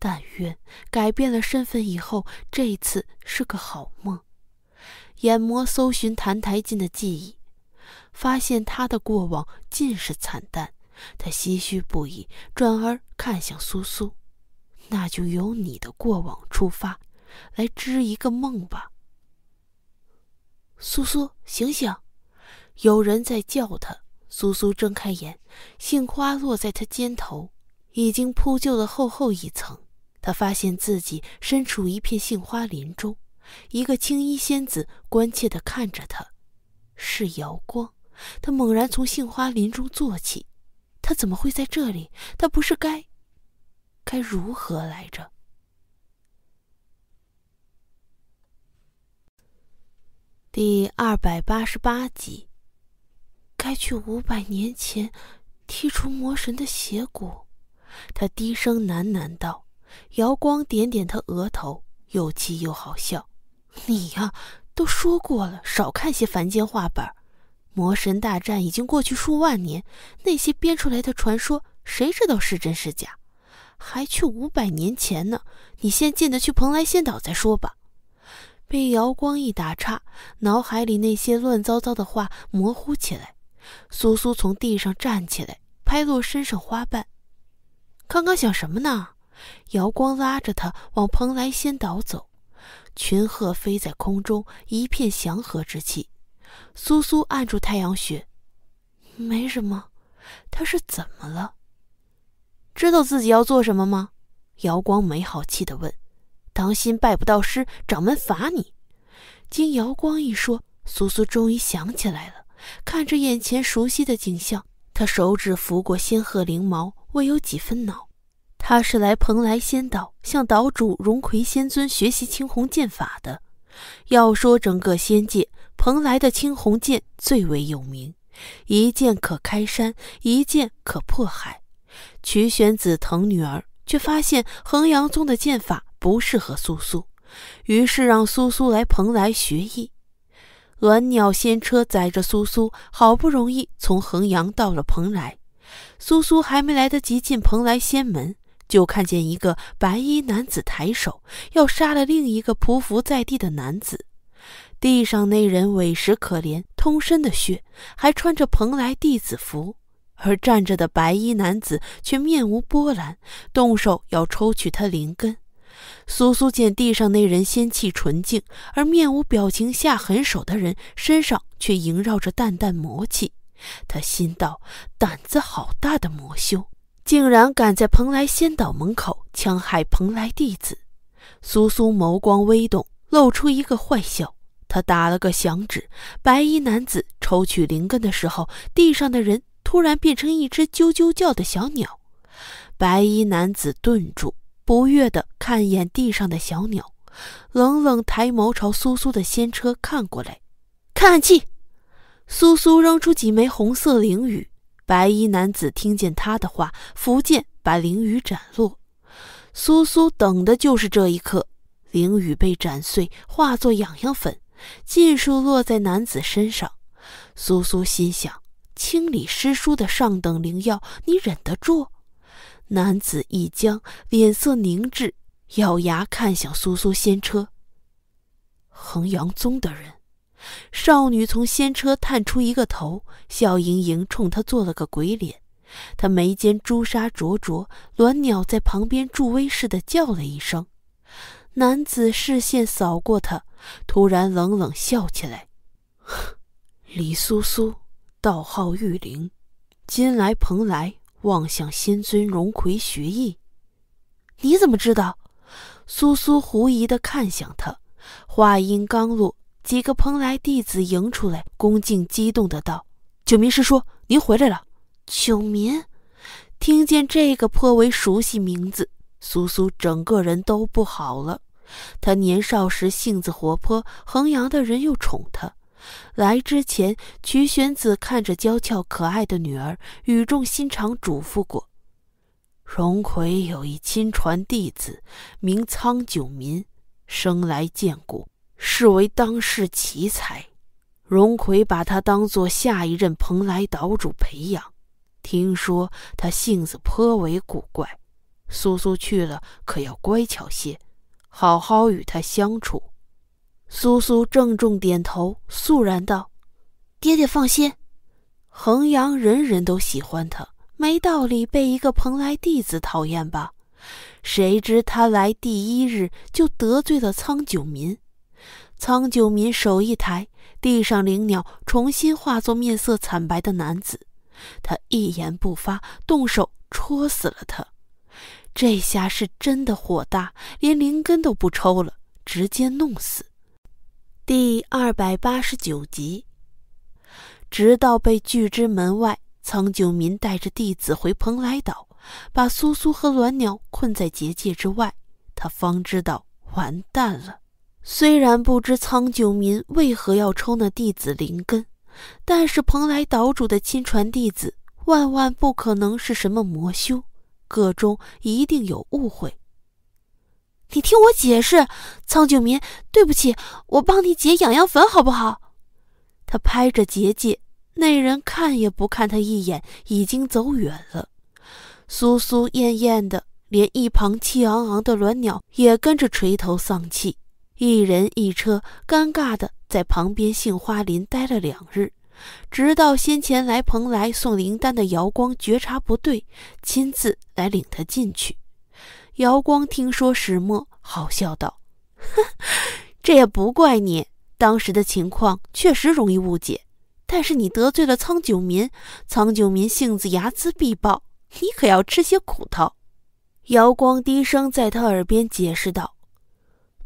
但愿改变了身份以后，这一次是个好梦。眼魔搜寻澹台烬的记忆，发现他的过往尽是惨淡，他唏嘘不已，转而看向苏苏：“那就由你的过往出发，来织一个梦吧。”苏苏醒醒，有人在叫他。苏苏睁开眼，杏花落在他肩头，已经铺就了厚厚一层。他发现自己身处一片杏花林中，一个青衣仙子关切地看着他。是瑶光。他猛然从杏花林中坐起，他怎么会在这里？他不是该……该如何来着？第二百八十八集，该去五百年前剔除魔神的邪骨。他低声喃喃道。瑶光点点他额头，又气又好笑：“你呀，都说过了，少看些凡间话本。魔神大战已经过去数万年，那些编出来的传说，谁知道是真是假？还去五百年前呢？你先进得去蓬莱仙岛再说吧。”被瑶光一打岔，脑海里那些乱糟糟的话模糊起来。苏苏从地上站起来，拍落身上花瓣：“刚刚想什么呢？”瑶光拉着他往蓬莱仙岛走，群鹤飞在空中，一片祥和之气。苏苏按住太阳穴，没什么，他是怎么了？知道自己要做什么吗？瑶光没好气地问：“当心拜不到师，掌门罚你。”经瑶光一说，苏苏终于想起来了，看着眼前熟悉的景象，他手指拂过仙鹤翎毛，未有几分恼。他是来蓬莱仙岛向岛主荣魁仙尊学习青红剑法的。要说整个仙界，蓬莱的青红剑最为有名，一剑可开山，一剑可破海。曲玄子疼女儿，却发现衡阳宗的剑法不适合苏苏，于是让苏苏来蓬莱学艺。鸾鸟仙车载着苏苏，好不容易从衡阳到了蓬莱。苏苏还没来得及进蓬莱仙门。就看见一个白衣男子抬手要杀了另一个匍匐在地的男子，地上那人委实可怜，通身的血，还穿着蓬莱弟子服，而站着的白衣男子却面无波澜，动手要抽取他灵根。苏苏见地上那人仙气纯净，而面无表情下狠手的人身上却萦绕着淡淡魔气，他心道：胆子好大的魔修。竟然敢在蓬莱仙岛门口戕害蓬莱弟子！苏苏眸光微动，露出一个坏笑。他打了个响指，白衣男子抽取灵根的时候，地上的人突然变成一只啾啾叫的小鸟。白衣男子顿住，不悦地看一眼地上的小鸟，冷冷抬眸朝苏苏的仙车看过来。暗器！苏苏扔出几枚红色灵雨，白衣男子听见他的话，拂剑把灵雨斩落。苏苏等的就是这一刻，灵雨被斩碎，化作痒痒粉，尽数落在男子身上。苏苏心想：清理师叔的上等灵药，你忍得住？男子一僵，脸色凝滞，咬牙看向苏苏，先车。衡阳宗的人。少女从仙车探出一个头，笑盈盈冲他做了个鬼脸。她眉间朱砂灼灼，鸾鸟在旁边助威似的叫了一声。男子视线扫过她，突然冷冷笑起来：“李苏苏，道号玉灵，今来蓬莱望向仙尊荣魁学艺，你怎么知道？”苏苏狐疑地看向他，话音刚落。几个蓬莱弟子迎出来，恭敬激动的道：“九民师叔，您回来了。”九民听见这个颇为熟悉名字，苏苏整个人都不好了。他年少时性子活泼，衡阳的人又宠他。来之前，曲玄子看着娇俏可爱的女儿，语重心长嘱咐过：“荣魁有一亲传弟子，名苍九民，生来贱骨。”视为当世奇才，荣奎把他当做下一任蓬莱岛主培养。听说他性子颇为古怪，苏苏去了可要乖巧些，好好与他相处。苏苏郑重点头，肃然道：“爹爹放心，衡阳人人都喜欢他，没道理被一个蓬莱弟子讨厌吧？”谁知他来第一日就得罪了苍九民。苍九民手一抬，地上灵鸟重新化作面色惨白的男子。他一言不发，动手戳死了他。这下是真的火大，连灵根都不抽了，直接弄死。第二百八十九集，直到被拒之门外，苍九民带着弟子回蓬莱岛，把苏苏和鸾鸟困在结界之外，他方知道完蛋了。虽然不知苍九民为何要抽那弟子灵根，但是蓬莱岛主的亲传弟子万万不可能是什么魔修，个中一定有误会。你听我解释，苍九民，对不起，我帮你解痒痒粉好不好？他拍着结界，那人看也不看他一眼，已经走远了。苏苏艳艳的，连一旁气昂昂的鸾鸟也跟着垂头丧气。一人一车，尴尬的在旁边杏花林待了两日，直到先前来蓬莱送灵丹的姚光觉察不对，亲自来领他进去。姚光听说始末，好笑道：“ (laughs) 这也不怪你，当时的情况确实容易误解。但是你得罪了苍九民，苍九民性子睚眦必报，你可要吃些苦头。”姚光低声在他耳边解释道。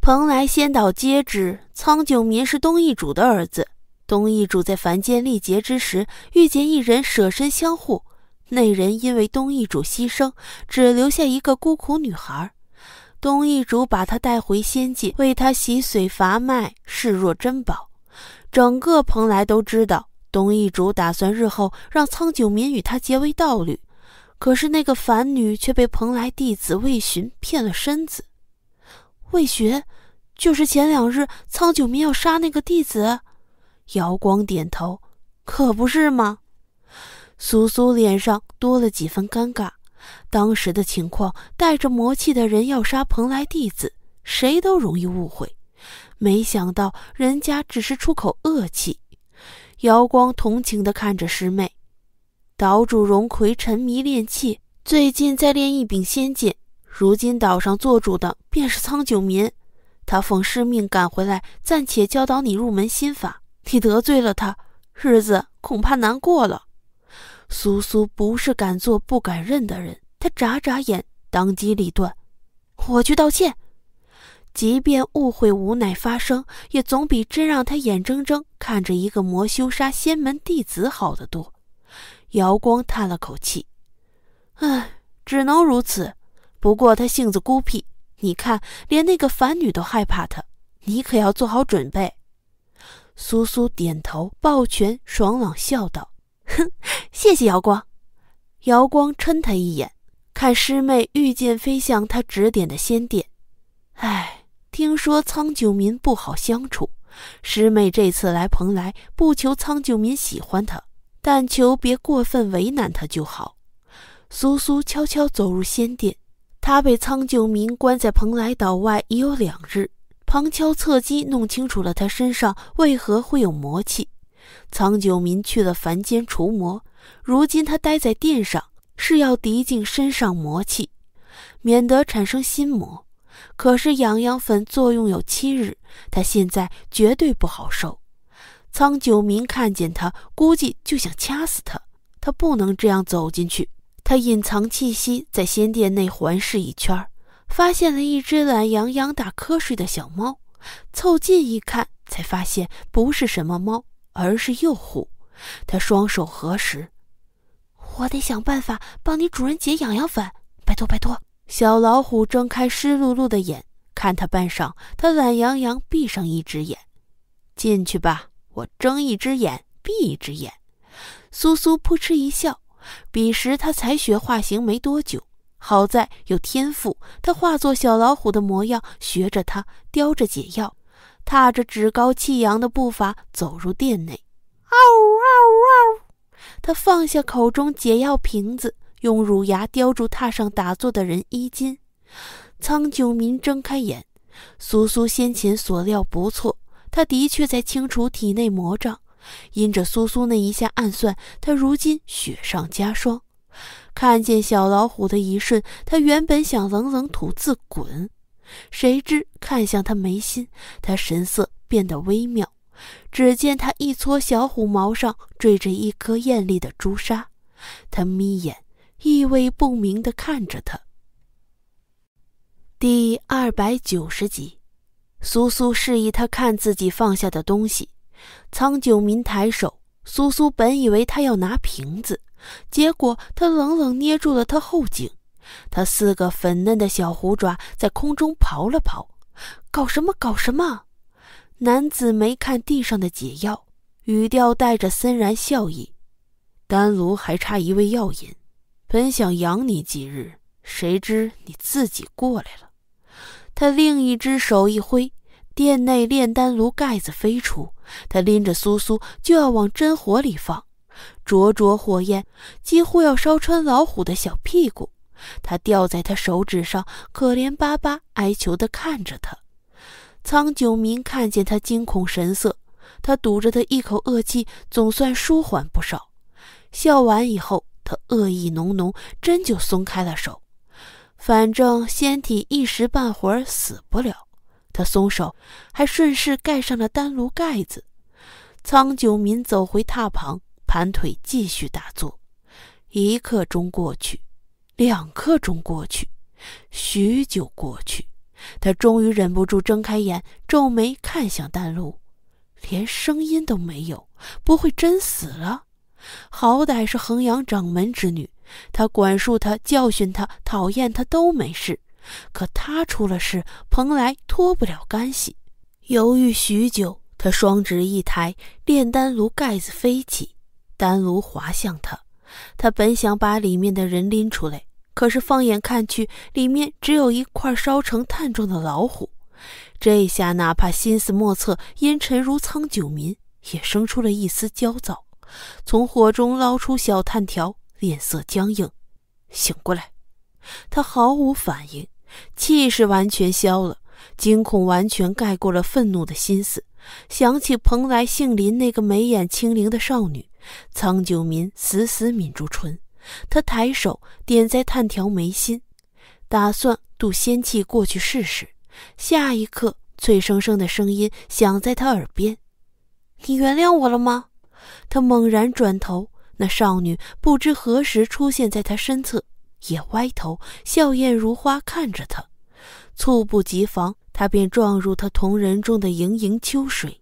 蓬莱仙岛皆知，苍九民是东逸主的儿子。东逸主在凡间历劫之时，遇见一人舍身相护。那人因为东逸主牺牲，只留下一个孤苦女孩。东逸主把她带回仙界，为她洗髓伐脉，视若珍宝。整个蓬莱都知道，东逸主打算日后让苍九民与他结为道侣。可是那个凡女却被蓬莱弟子魏寻骗了身子。慧学，就是前两日苍九明要杀那个弟子。瑶光点头，可不是吗？苏苏脸上多了几分尴尬。当时的情况，带着魔气的人要杀蓬莱弟子，谁都容易误会。没想到人家只是出口恶气。瑶光同情的看着师妹。岛主荣奎沉迷炼气，最近在炼一柄仙剑。如今岛上做主的便是苍九民，他奉师命赶回来，暂且教导你入门心法。你得罪了他，日子恐怕难过了。苏苏不是敢做不敢认的人，他眨眨眼，当机立断，我去道歉。即便误会无奈发生，也总比真让他眼睁睁看着一个魔修杀仙门弟子好得多。瑶光叹了口气，唉，只能如此。不过他性子孤僻，你看连那个凡女都害怕他，你可要做好准备。苏苏点头抱拳，爽朗笑道：“哼，谢谢姚光。”姚光嗔他一眼，看师妹御剑飞向他指点的仙殿。哎，听说苍九民不好相处，师妹这次来蓬莱，不求苍九民喜欢她，但求别过分为难她就好。苏苏悄悄走入仙殿。他被苍九明关在蓬莱岛外已有两日，旁敲侧击弄清楚了他身上为何会有魔气。苍九明去了凡间除魔，如今他待在殿上是要涤净身上魔气，免得产生心魔。可是痒痒粉作用有七日，他现在绝对不好受。苍九明看见他，估计就想掐死他。他不能这样走进去。他隐藏气息，在仙殿内环视一圈，发现了一只懒洋洋打瞌睡的小猫。凑近一看，才发现不是什么猫，而是幼虎。他双手合十，我得想办法帮你主人解痒痒粉，拜托拜托。小老虎睁开湿漉漉的眼，看他半晌，他懒洋洋闭上一只眼。进去吧，我睁一只眼闭一只眼。苏苏扑哧一笑。彼时他才学化形没多久，好在有天赋，他化作小老虎的模样，学着他叼着解药，踏着趾高气扬的步伐走入店内。嗷嗷嗷！他放下口中解药瓶子，用乳牙叼住榻上打坐的人衣襟。苍九民睁开眼，苏苏先前所料不错，他的确在清除体内魔障。因着苏苏那一下暗算，他如今雪上加霜。看见小老虎的一瞬，他原本想冷冷吐字滚，谁知看向他眉心，他神色变得微妙。只见他一撮小虎毛上缀着一颗艳丽的朱砂，他眯眼，意味不明地看着他。第二百九十集，苏苏示意他看自己放下的东西。苍九明抬手，苏苏本以为他要拿瓶子，结果他冷冷捏住了他后颈。他四个粉嫩的小虎爪在空中刨了刨，搞什么？搞什么？男子没看地上的解药，语调带着森然笑意。丹炉还差一味药引，本想养你几日，谁知你自己过来了。他另一只手一挥，殿内炼丹炉盖子飞出。他拎着苏苏就要往真火里放，灼灼火焰几乎要烧穿老虎的小屁股。他吊在他手指上，可怜巴巴、哀求地看着他。苍九明看见他惊恐神色，他堵着他一口恶气，总算舒缓不少。笑完以后，他恶意浓浓，真就松开了手。反正仙体一时半会儿死不了。他松手，还顺势盖上了丹炉盖子。苍九民走回榻旁，盘腿继续打坐。一刻钟过去，两刻钟过去，许久过去，他终于忍不住睁开眼，皱眉看向丹炉，连声音都没有，不会真死了？好歹是衡阳掌门之女，他管束他，教训他，讨厌他都没事。可他出了事，蓬莱脱不了干系。犹豫许久，他双指一抬，炼丹炉盖子飞起，丹炉滑向他。他本想把里面的人拎出来，可是放眼看去，里面只有一块烧成炭状的老虎。这下哪怕心思莫测、阴沉如苍九民，也生出了一丝焦躁。从火中捞出小炭条，脸色僵硬，醒过来，他毫无反应。气势完全消了，惊恐完全盖过了愤怒的心思。想起蓬莱杏林那个眉眼清灵的少女，苍九民死死抿住唇。他抬手点在炭条眉心，打算渡仙气过去试试。下一刻，脆生生的声音响在他耳边：“你原谅我了吗？”他猛然转头，那少女不知何时出现在他身侧。也歪头，笑靥如花看着他，猝不及防，他便撞入他瞳仁中的盈盈秋水。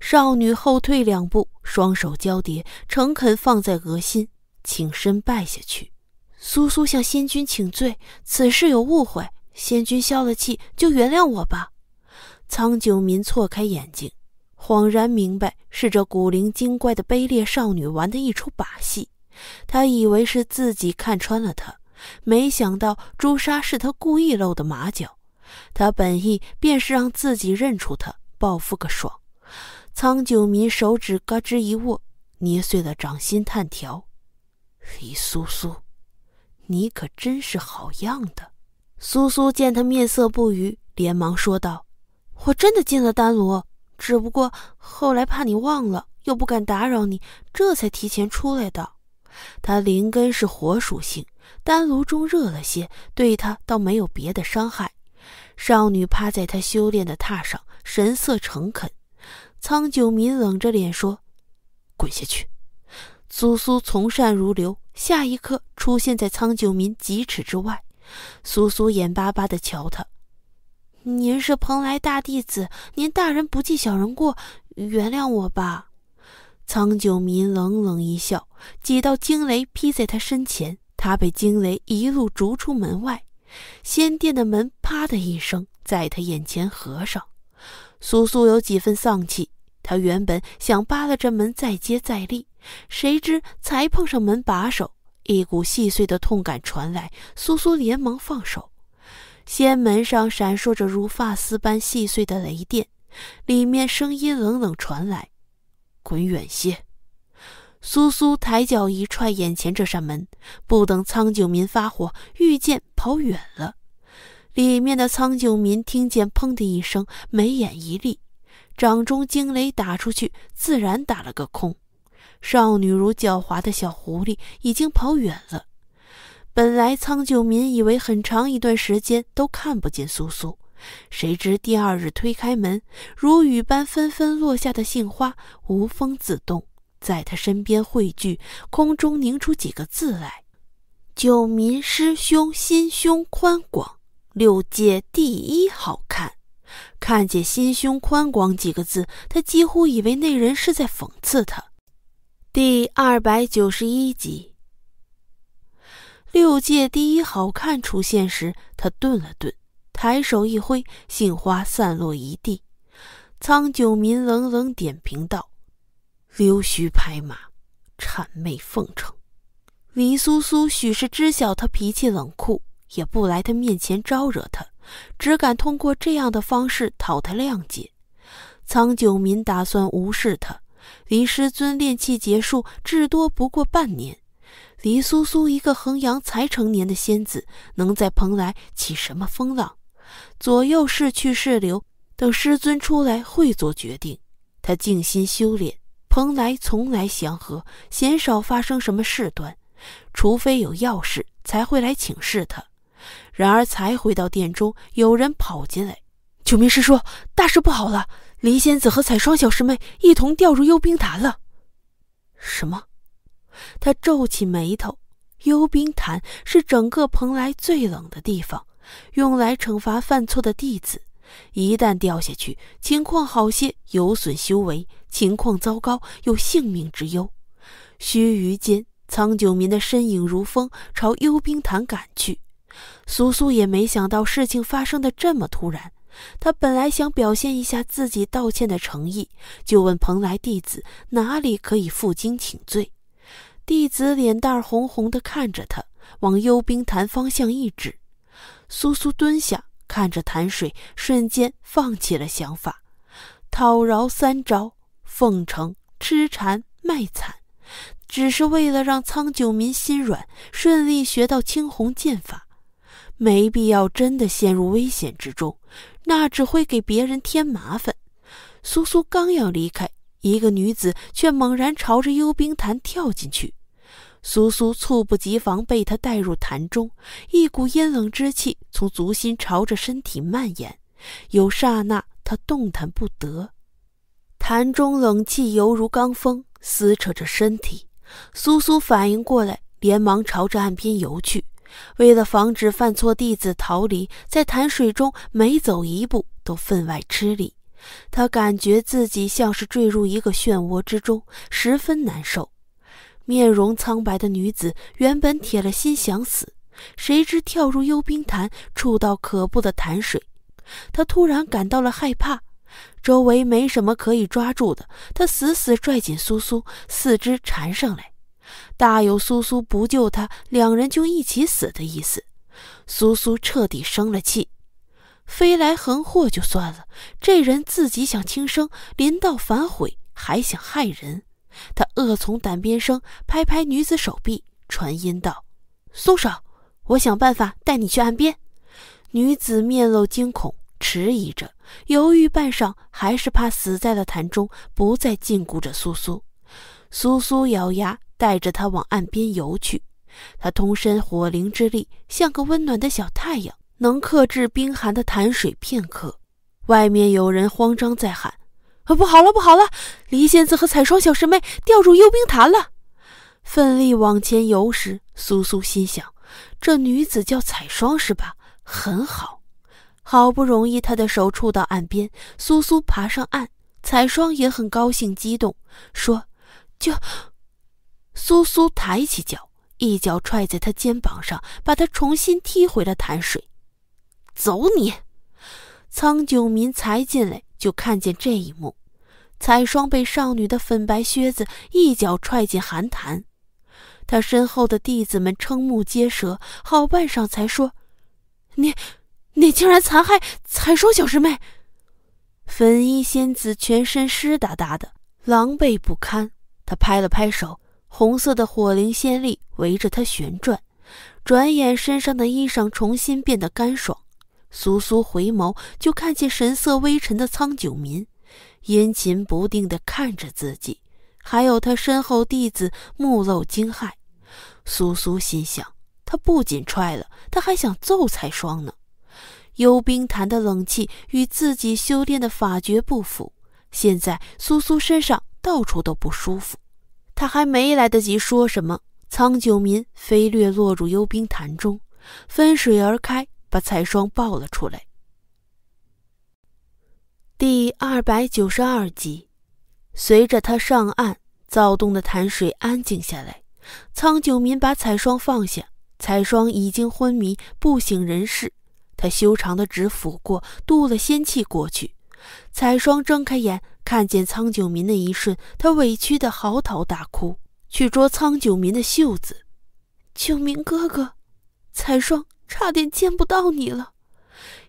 少女后退两步，双手交叠，诚恳放在额心，请身拜下去。苏苏向仙君请罪，此事有误会，仙君消了气，就原谅我吧。苍九民错开眼睛，恍然明白，是这古灵精怪的卑劣少女玩的一出把戏。他以为是自己看穿了他。没想到朱砂是他故意露的马脚，他本意便是让自己认出他，报复个爽。苍九民手指嘎吱一握，捏碎了掌心炭条。李苏苏，你可真是好样的。苏苏见他面色不愉，连忙说道：“我真的进了丹炉，只不过后来怕你忘了，又不敢打扰你，这才提前出来的。”他灵根是火属性，丹炉中热了些，对他倒没有别的伤害。少女趴在他修炼的榻上，神色诚恳。苍九民冷着脸说：“滚下去。”苏苏从善如流，下一刻出现在苍九民几尺之外。苏苏眼巴巴地瞧他：“您是蓬莱大弟子，您大人不计小人过，原谅我吧。”苍九民冷冷一笑，几道惊雷劈在他身前，他被惊雷一路逐出门外。仙殿的门“啪”的一声在他眼前合上。苏苏有几分丧气，他原本想扒拉着门再接再厉，谁知才碰上门把手，一股细碎的痛感传来，苏苏连忙放手。仙门上闪烁着如发丝般细碎的雷电，里面声音冷冷传来。滚远些！苏苏抬脚一踹眼前这扇门，不等苍九民发火，御剑跑远了。里面的苍九民听见“砰”的一声，眉眼一立，掌中惊雷打出去，自然打了个空。少女如狡猾的小狐狸，已经跑远了。本来苍九民以为很长一段时间都看不见苏苏。谁知第二日推开门，如雨般纷纷落下的杏花无风自动，在他身边汇聚，空中凝出几个字来：“九民师兄心胸宽广，六界第一好看。”看见“心胸宽广”几个字，他几乎以为那人是在讽刺他。第二百九十一集，“六界第一好看”出现时，他顿了顿。抬手一挥，杏花散落一地。苍九民冷冷点评道：“溜须拍马，谄媚奉承。”黎苏苏许是知晓他脾气冷酷，也不来他面前招惹他，只敢通过这样的方式讨他谅解。苍九民打算无视他，离师尊练气结束至多不过半年，黎苏苏一个衡阳才成年的仙子，能在蓬莱起什么风浪？左右是去是留，等师尊出来会做决定。他静心修炼，蓬莱从来祥和，鲜少发生什么事端，除非有要事才会来请示他。然而才回到殿中，有人跑进来：“九明师叔，大事不好了！林仙子和彩霜小师妹一同掉入幽冰潭了！”什么？他皱起眉头。幽冰潭是整个蓬莱最冷的地方。用来惩罚犯错的弟子，一旦掉下去，情况好些有损修为，情况糟糕有性命之忧。须臾间，苍九民的身影如风朝幽冰潭赶去。苏苏也没想到事情发生的这么突然，他本来想表现一下自己道歉的诚意，就问蓬莱弟子哪里可以负荆请罪。弟子脸蛋红红的看着他，往幽冰潭方向一指。苏苏蹲下，看着潭水，瞬间放弃了想法。讨饶三招，奉承、痴缠、卖惨，只是为了让苍九民心软，顺利学到青红剑法。没必要真的陷入危险之中，那只会给别人添麻烦。苏苏刚要离开，一个女子却猛然朝着幽冰潭跳进去。苏苏猝不及防被他带入潭中，一股阴冷之气从足心朝着身体蔓延，有刹那他动弹不得。潭中冷气犹如罡风，撕扯着身体。苏苏反应过来，连忙朝着岸边游去。为了防止犯错弟子逃离，在潭水中每走一步都分外吃力。他感觉自己像是坠入一个漩涡之中，十分难受。面容苍白的女子原本铁了心想死，谁知跳入幽冰潭，触到可怖的潭水，她突然感到了害怕。周围没什么可以抓住的，她死死拽紧苏苏，四肢缠上来，大有苏苏不救她，两人就一起死的意思。苏苏彻底生了气，飞来横祸就算了，这人自己想轻生，临到反悔还想害人。他恶从胆边生，拍拍女子手臂，传音道：“松手，我想办法带你去岸边。”女子面露惊恐，迟疑着，犹豫半晌，还是怕死在了潭中，不再禁锢着苏苏。苏苏咬牙，带着她往岸边游去。她通身火灵之力，像个温暖的小太阳，能克制冰寒的潭水片刻。外面有人慌张在喊。啊，不好了，不好了！离仙子和彩霜小师妹掉入幽冰潭了。奋力往前游时，苏苏心想：这女子叫彩霜是吧？很好，好不容易她的手触到岸边，苏苏爬上岸。彩霜也很高兴，激动说：“就……”苏苏抬起脚，一脚踹在她肩膀上，把她重新踢回了潭水。走你！苍九民才进来。就看见这一幕，彩霜被少女的粉白靴子一脚踹进寒潭，她身后的弟子们瞠目结舌，好半晌才说：“你，你竟然残害彩霜小师妹！”粉衣仙子全身湿哒哒的，狼狈不堪。她拍了拍手，红色的火灵仙力围着她旋转，转眼身上的衣裳重新变得干爽。苏苏回眸，就看见神色微沉的苍九民，阴晴不定地看着自己，还有他身后弟子目露惊骇。苏苏心想，他不仅踹了，他还想揍才双呢。幽冰潭的冷气与自己修炼的法诀不符，现在苏苏身上到处都不舒服。他还没来得及说什么，苍九民飞掠落入幽冰潭中，分水而开。把彩双抱了出来。第二百九十二集，随着他上岸，躁动的潭水安静下来。苍九民把彩霜放下，彩霜已经昏迷不省人事。他修长的指抚过，渡了仙气过去。彩霜睁开眼，看见苍九民那一瞬，他委屈的嚎啕大哭，去捉苍九民的袖子：“九民哥哥，彩霜，差点见不到你了，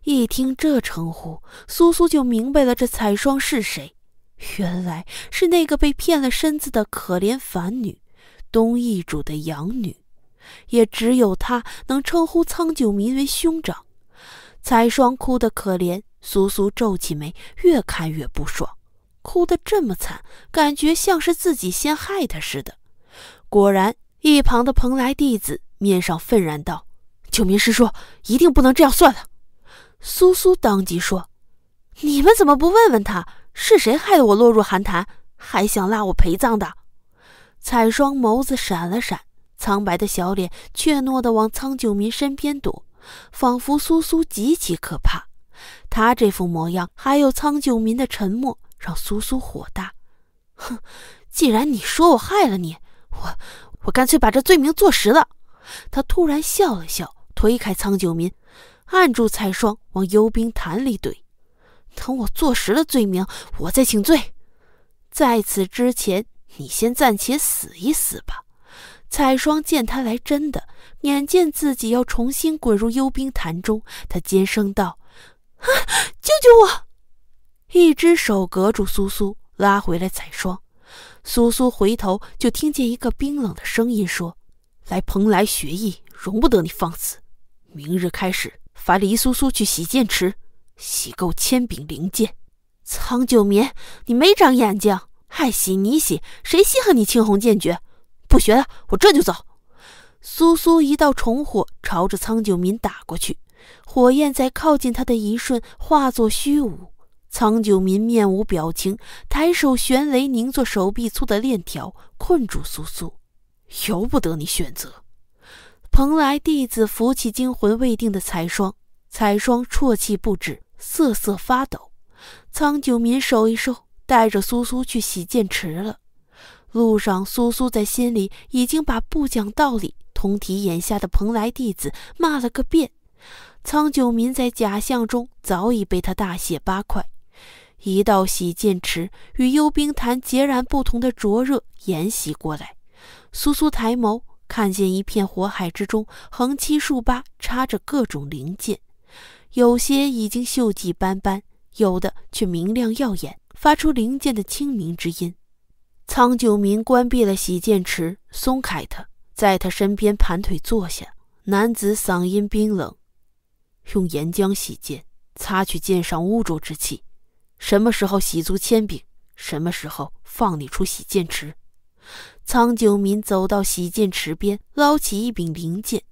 一听这称呼，苏苏就明白了这彩霜是谁，原来是那个被骗了身子的可怜凡女，东易主的养女，也只有她能称呼苍九民为兄长。彩霜哭得可怜，苏苏皱起眉，越看越不爽，哭得这么惨，感觉像是自己先害她似的。果然，一旁的蓬莱弟子面上愤然道。九民师说：“一定不能这样算了。苏苏当即说：“你们怎么不问问他，是谁害得我落入寒潭，还想拉我陪葬的？”彩霜眸子闪了闪，苍白的小脸怯懦的往苍九民身边躲，仿佛苏苏极其可怕。他这副模样，还有苍九民的沉默，让苏苏火大。哼，既然你说我害了你，我我干脆把这罪名坐实了。他突然笑了笑。推开苍九民，按住彩霜往幽冰潭里怼。等我坐实了罪名，我再请罪。在此之前，你先暂且死一死吧。彩霜见他来真的，眼见自己要重新滚入幽冰潭中，他尖声道：“啊，救救我！”一只手隔住苏苏，拉回来彩霜。苏苏回头就听见一个冰冷的声音说：“来蓬莱学艺，容不得你放肆。”明日开始，罚黎苏苏去洗剑池，洗够千柄灵剑。苍九民，你没长眼睛，还洗你洗？谁稀罕你青红剑诀？不学了，我这就走。苏苏一道重火朝着苍九民打过去，火焰在靠近他的一瞬化作虚无。苍九民面无表情，抬手玄雷凝作手臂粗的链条，困住苏苏。由不得你选择。蓬莱弟子扶起惊魂未定的彩霜，彩霜啜泣不止，瑟瑟发抖。苍九民手一收，带着苏苏去洗剑池了。路上，苏苏在心里已经把不讲道理、通体眼瞎的蓬莱弟子骂了个遍。苍九民在假象中早已被他大卸八块。一道洗剑池，与幽冰潭截然不同的灼热沿袭过来。苏苏抬眸。看见一片火海之中，横七竖八插着各种零件，有些已经锈迹斑斑，有的却明亮耀眼，发出零件的清明之音。苍九明关闭了洗剑池，松开他，在他身边盘腿坐下。男子嗓音冰冷：“用岩浆洗剑，擦去剑上污浊之气。什么时候洗足铅笔，什么时候放你出洗剑池。”苍九民走到洗剑池边，捞起一柄灵剑。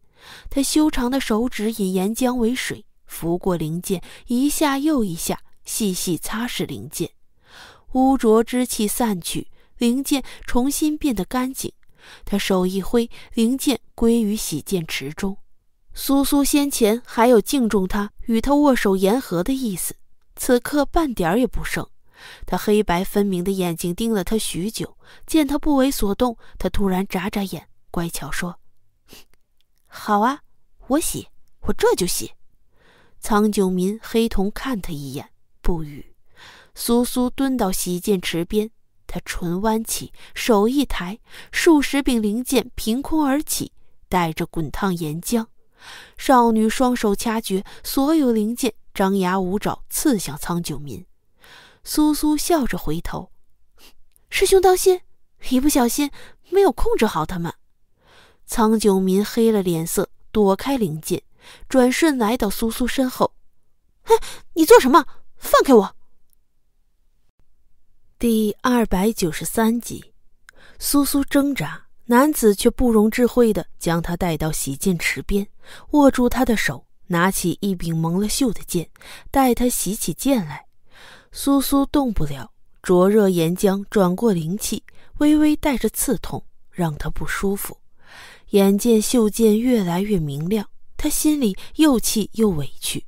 他修长的手指以岩浆为水，拂过灵剑，一下又一下，细细擦拭灵剑。污浊之气散去，灵剑重新变得干净。他手一挥，灵剑归于洗剑池中。苏苏先前还有敬重他、与他握手言和的意思，此刻半点也不剩。他黑白分明的眼睛盯了他许久，见他不为所动，他突然眨眨眼，乖巧说：“好啊，我洗，我这就洗。”苍九民黑瞳看他一眼，不语。苏苏蹲到洗剑池边，她唇弯起，手一抬，数十柄灵剑凭空而起，带着滚烫岩浆。少女双手掐诀，所有灵剑张牙舞爪，刺向苍九民。苏苏笑着回头：“师兄，当心！一不小心，没有控制好他们。”苍九民黑了脸色，躲开灵剑，转瞬来到苏苏身后：“嘿，你做什么？放开我！”第二百九十三集，苏苏挣扎，男子却不容置喙的将他带到洗剑池边，握住他的手，拿起一柄蒙了锈的剑，带他洗起剑来。苏苏动不了，灼热岩浆转过灵气，微微带着刺痛，让他不舒服。眼见袖剑越来越明亮，他心里又气又委屈，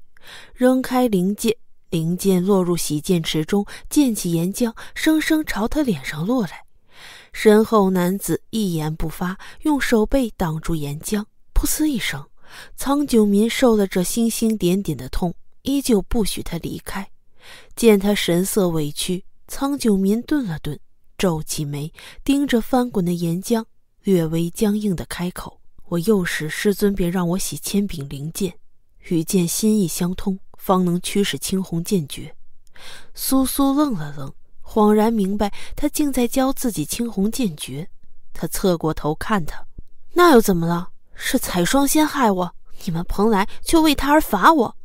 扔开灵剑，灵剑落入洗剑池中，溅起岩浆，生生朝他脸上落来。身后男子一言不发，用手背挡住岩浆，噗呲一声，苍九民受了这星星点点的痛，依旧不许他离开。见他神色委屈，苍九民顿了顿，皱起眉，盯着翻滚的岩浆，略微僵硬的开口：“我幼时师尊便让我洗千柄灵剑，与剑心意相通，方能驱使青红剑诀。”苏苏愣了愣，恍然明白，他竟在教自己青红剑诀。他侧过头看他，那又怎么了？是彩霜仙害我，你们蓬莱却为他而罚我。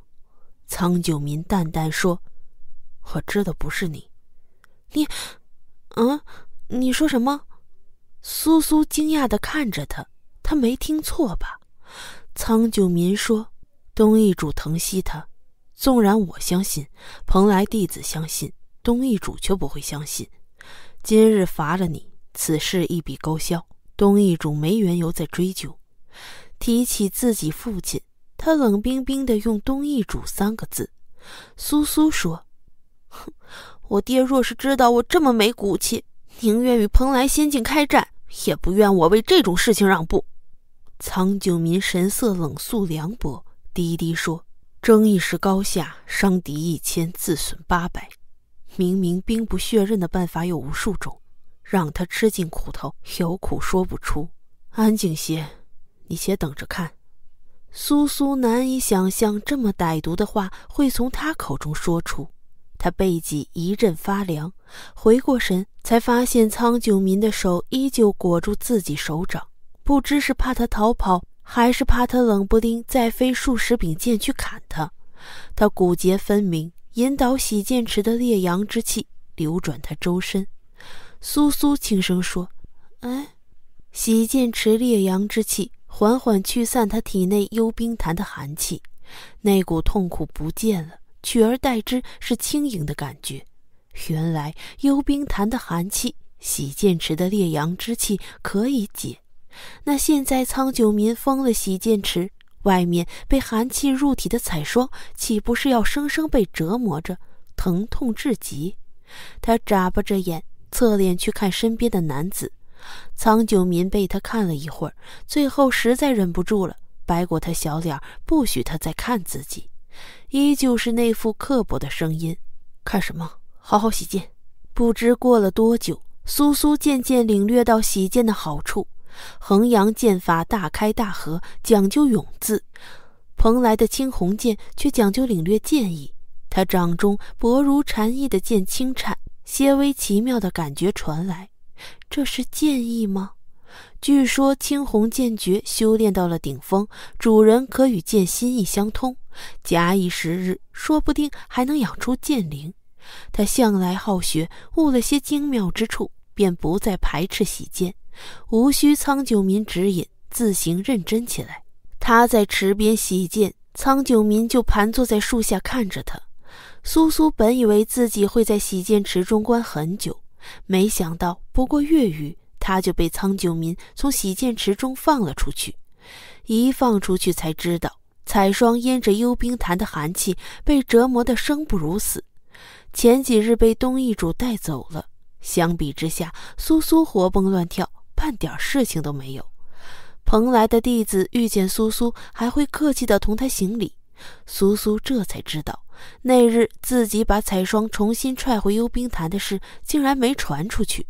苍九民淡淡说。我知道不是你，你，嗯，你说什么？苏苏惊讶的看着他，他没听错吧？苍九民说：“东易主疼惜他，纵然我相信，蓬莱弟子相信，东易主却不会相信。今日罚了你，此事一笔勾销，东易主没缘由再追究。”提起自己父亲，他冷冰冰的用“东易主”三个字。苏苏说。哼，(laughs) 我爹若是知道我这么没骨气，宁愿与蓬莱仙境开战，也不愿我为这种事情让步。苍九民神色冷肃凉薄，低低说：“争一时高下，伤敌一千，自损八百。明明兵不血刃的办法有无数种，让他吃尽苦头，有苦说不出。安静些，你且等着看。”苏苏难以想象，这么歹毒的话会从他口中说出。他背脊一阵发凉，回过神才发现苍九民的手依旧裹住自己手掌，不知是怕他逃跑，还是怕他冷不丁再飞数十柄剑去砍他。他骨节分明，引导洗剑池的烈阳之气流转他周身。苏苏轻声说：“哎，洗剑池烈阳之气缓缓驱散他体内幽冰潭的寒气，那股痛苦不见了。”取而代之是轻盈的感觉。原来幽冰潭的寒气，洗剑池的烈阳之气可以解。那现在苍九民封了洗剑池，外面被寒气入体的彩霜，岂不是要生生被折磨着，疼痛至极？他眨巴着眼，侧脸去看身边的男子。苍九民被他看了一会儿，最后实在忍不住了，白过他小脸，不许他再看自己。依旧是那副刻薄的声音，看什么？好好洗剑。不知过了多久，苏苏渐渐领略到洗剑的好处。衡阳剑法大开大合，讲究勇字；蓬莱的青虹剑却讲究领略剑意。他掌中薄如蝉翼的剑轻颤，些微奇妙的感觉传来，这是剑意吗？据说青红剑诀修炼到了顶峰，主人可与剑心意相通。假以时日，说不定还能养出剑灵。他向来好学，悟了些精妙之处，便不再排斥洗剑，无需苍九民指引，自行认真起来。他在池边洗剑，苍九民就盘坐在树下看着他。苏苏本以为自己会在洗剑池中关很久，没想到不过月余。他就被苍九民从洗剑池中放了出去，一放出去才知道，彩霜因着幽冰潭的寒气被折磨得生不如死，前几日被东易主带走了。相比之下，苏苏活蹦乱跳，半点事情都没有。蓬莱的弟子遇见苏苏，还会客气地同他行礼。苏苏这才知道，那日自己把彩霜重新踹回幽冰潭的事，竟然没传出去。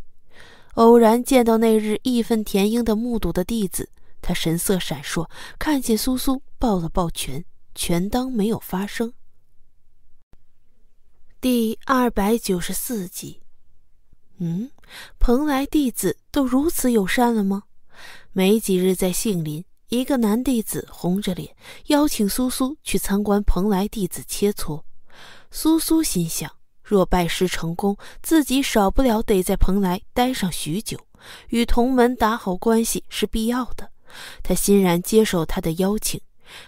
偶然见到那日义愤填膺的目睹的弟子，他神色闪烁，看见苏苏抱了抱拳，全当没有发生。第二百九十四集，嗯，蓬莱弟子都如此友善了吗？没几日，在杏林，一个男弟子红着脸邀请苏苏去参观蓬莱弟子切磋。苏苏心想。若拜师成功，自己少不了得在蓬莱待上许久，与同门打好关系是必要的。他欣然接受他的邀请。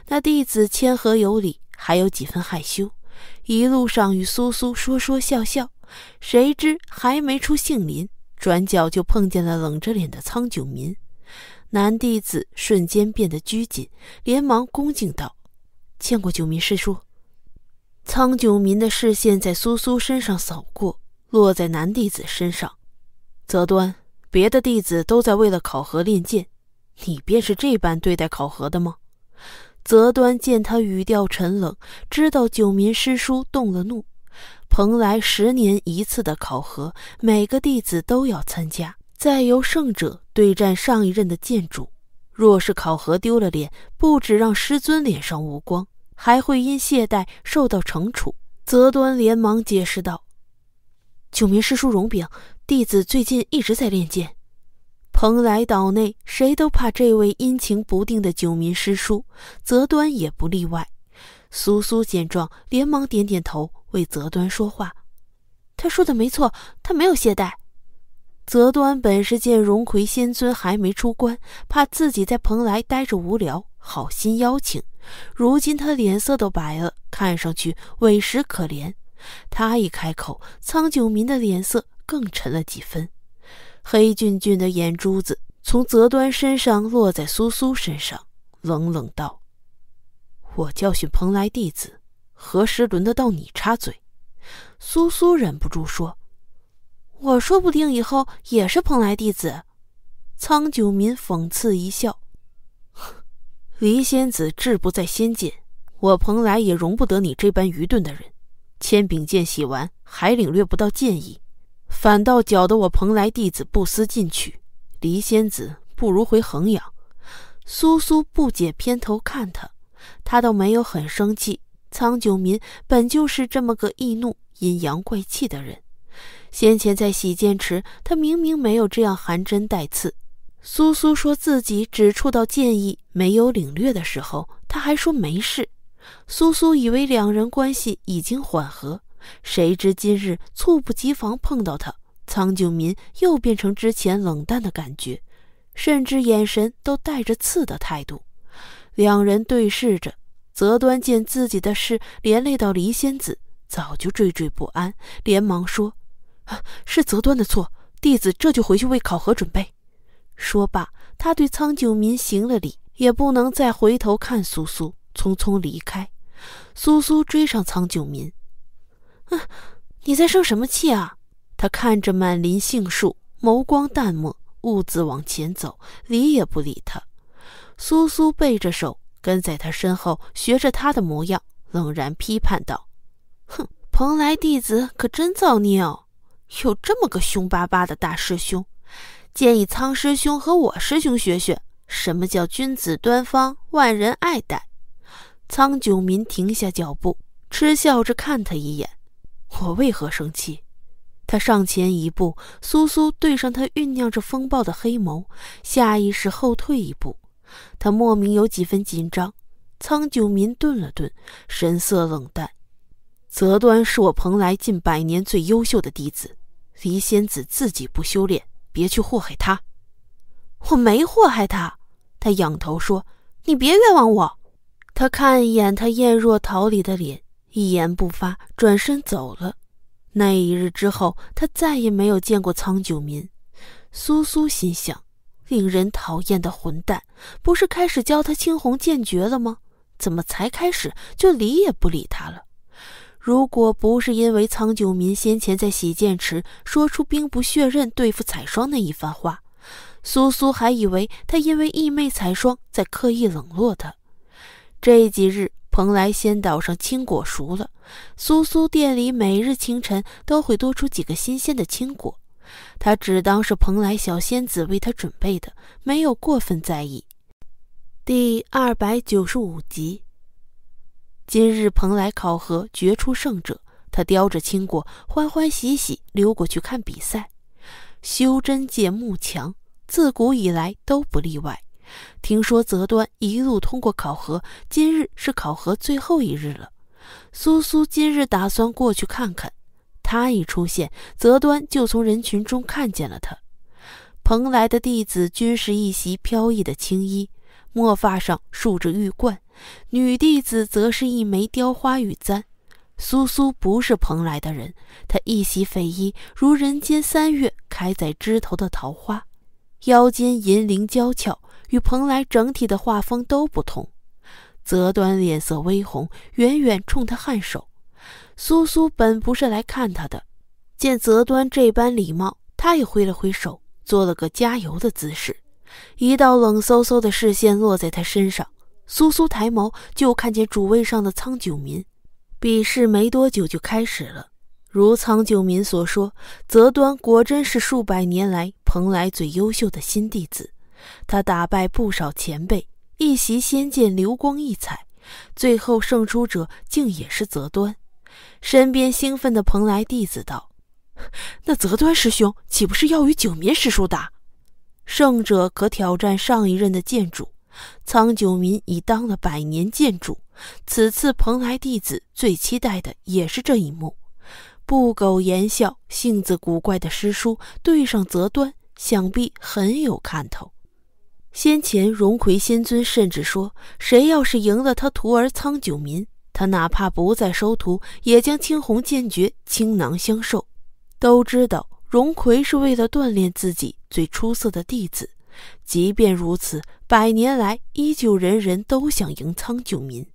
那弟子谦和有礼，还有几分害羞，一路上与苏苏说说笑笑。谁知还没出杏林，转角就碰见了冷着脸的苍九民。男弟子瞬间变得拘谨，连忙恭敬道：“见过九民师叔。”苍九民的视线在苏苏身上扫过，落在男弟子身上。泽端，别的弟子都在为了考核练剑，你便是这般对待考核的吗？泽端见他语调沉冷，知道九民师叔动了怒。蓬莱十年一次的考核，每个弟子都要参加，再由胜者对战上一任的剑主。若是考核丢了脸，不止让师尊脸上无光。还会因懈怠受到惩处。泽端连忙解释道：“九民师叔荣禀，弟子最近一直在练剑。蓬莱岛内谁都怕这位阴晴不定的九民师叔，泽端也不例外。”苏苏见状，连忙点点头为泽端说话。他说的没错，他没有懈怠。泽端本是见荣奎仙尊还没出关，怕自己在蓬莱呆着无聊，好心邀请。如今他脸色都白了，看上去委实可怜。他一开口，苍九民的脸色更沉了几分。黑俊俊的眼珠子从泽端身上落在苏苏身上，冷冷道：“我教训蓬莱弟子，何时轮得到你插嘴？”苏苏忍不住说。我说不定以后也是蓬莱弟子。苍九民讽刺一笑：“离 (laughs) 仙子志不在仙界，我蓬莱也容不得你这般愚钝的人。千柄剑洗完还领略不到剑意，反倒搅得我蓬莱弟子不思进取。离仙子不如回衡阳。”苏苏不解，偏头看他，他倒没有很生气。苍九民本就是这么个易怒、阴阳怪气的人。先前在洗剑池，他明明没有这样含针带刺。苏苏说自己只触到剑意，没有领略的时候，他还说没事。苏苏以为两人关系已经缓和，谁知今日猝不及防碰到他，苍九明又变成之前冷淡的感觉，甚至眼神都带着刺的态度。两人对视着，泽端见自己的事连累到黎仙子，早就惴惴不安，连忙说。是泽端的错，弟子这就回去为考核准备。说罢，他对苍九民行了礼，也不能再回头看苏苏，匆匆离开。苏苏追上苍九民：“嗯，你在生什么气啊？”他看着满林杏树，眸光淡漠，兀自往前走，理也不理他。苏苏背着手跟在他身后，学着他的模样，冷然批判道：“哼，蓬莱弟子可真造孽哦。”有这么个凶巴巴的大师兄，建议苍师兄和我师兄学学什么叫君子端方，万人爱戴。苍九民停下脚步，嗤笑着看他一眼：“我为何生气？”他上前一步，苏苏对上他酝酿着风暴的黑眸，下意识后退一步。他莫名有几分紧张。苍九民顿了顿，神色冷淡：“泽端是我蓬莱近百年最优秀的弟子。”离仙子自己不修炼，别去祸害他。我没祸害他，他仰头说：“你别冤枉我。”他看一眼他艳若桃李的脸，一言不发，转身走了。那一日之后，他再也没有见过苍九民。苏苏心想：令人讨厌的混蛋，不是开始教他青红剑诀了吗？怎么才开始就理也不理他了？如果不是因为苍九明先前在洗剑池说出兵不血刃对付彩霜那一番话，苏苏还以为他因为义妹彩霜在刻意冷落他。这几日蓬莱仙岛上青果熟了，苏苏店里每日清晨都会多出几个新鲜的青果，他只当是蓬莱小仙子为他准备的，没有过分在意。第二百九十五集。今日蓬莱考核决出胜者，他叼着青果，欢欢喜喜溜过去看比赛。修真界慕强，自古以来都不例外。听说泽端一路通过考核，今日是考核最后一日了。苏苏今日打算过去看看。他一出现，泽端就从人群中看见了他。蓬莱的弟子均是一袭飘逸的青衣，墨发上竖着玉冠。女弟子则是一枚雕花玉簪。苏苏不是蓬莱的人，她一袭绯衣，如人间三月开在枝头的桃花，腰间银铃娇俏，与蓬莱整体的画风都不同。泽端脸色微红，远远冲他颔首。苏苏本不是来看他的，见泽端这般礼貌，他也挥了挥手，做了个加油的姿势。一道冷飕飕的视线落在他身上。苏苏抬眸，就看见主位上的苍九民。比试没多久就开始了。如苍九民所说，泽端果真是数百年来蓬莱最优秀的新弟子。他打败不少前辈，一袭仙剑流光溢彩。最后胜出者竟也是泽端。身边兴奋的蓬莱弟子道：“那泽端师兄岂不是要与九民师叔打？胜者可挑战上一任的剑主。”苍九民已当了百年剑主，此次蓬莱弟子最期待的也是这一幕。不苟言笑、性子古怪的师叔对上泽端，想必很有看头。先前荣奎仙尊甚至说，谁要是赢了他徒儿苍九民，他哪怕不再收徒，也将青红剑诀倾囊相授。都知道荣奎是为了锻炼自己最出色的弟子。即便如此，百年来依旧人人都想迎苍九民。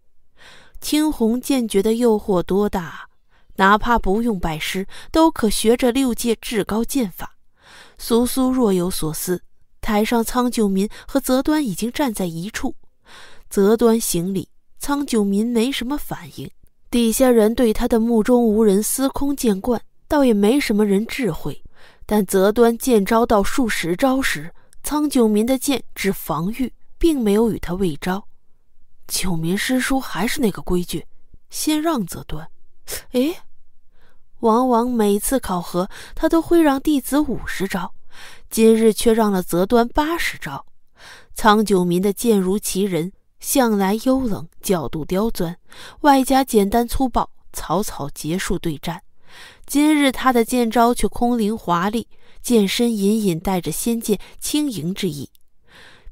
青红剑诀的诱惑多大啊！哪怕不用拜师，都可学着六界至高剑法。苏苏若有所思。台上，苍九民和泽端已经站在一处。泽端行礼，苍九民没什么反应。底下人对他的目中无人司空见惯，倒也没什么人智慧。但泽端剑招到数十招时，苍九民的剑只防御，并没有与他未招。九民师叔还是那个规矩，先让则端。哎，往往每次考核，他都会让弟子五十招，今日却让了泽端八十招。苍九民的剑如其人，向来幽冷，角度刁钻，外加简单粗暴，草草结束对战。今日他的剑招却空灵华丽。剑身隐隐带着仙剑轻盈之意，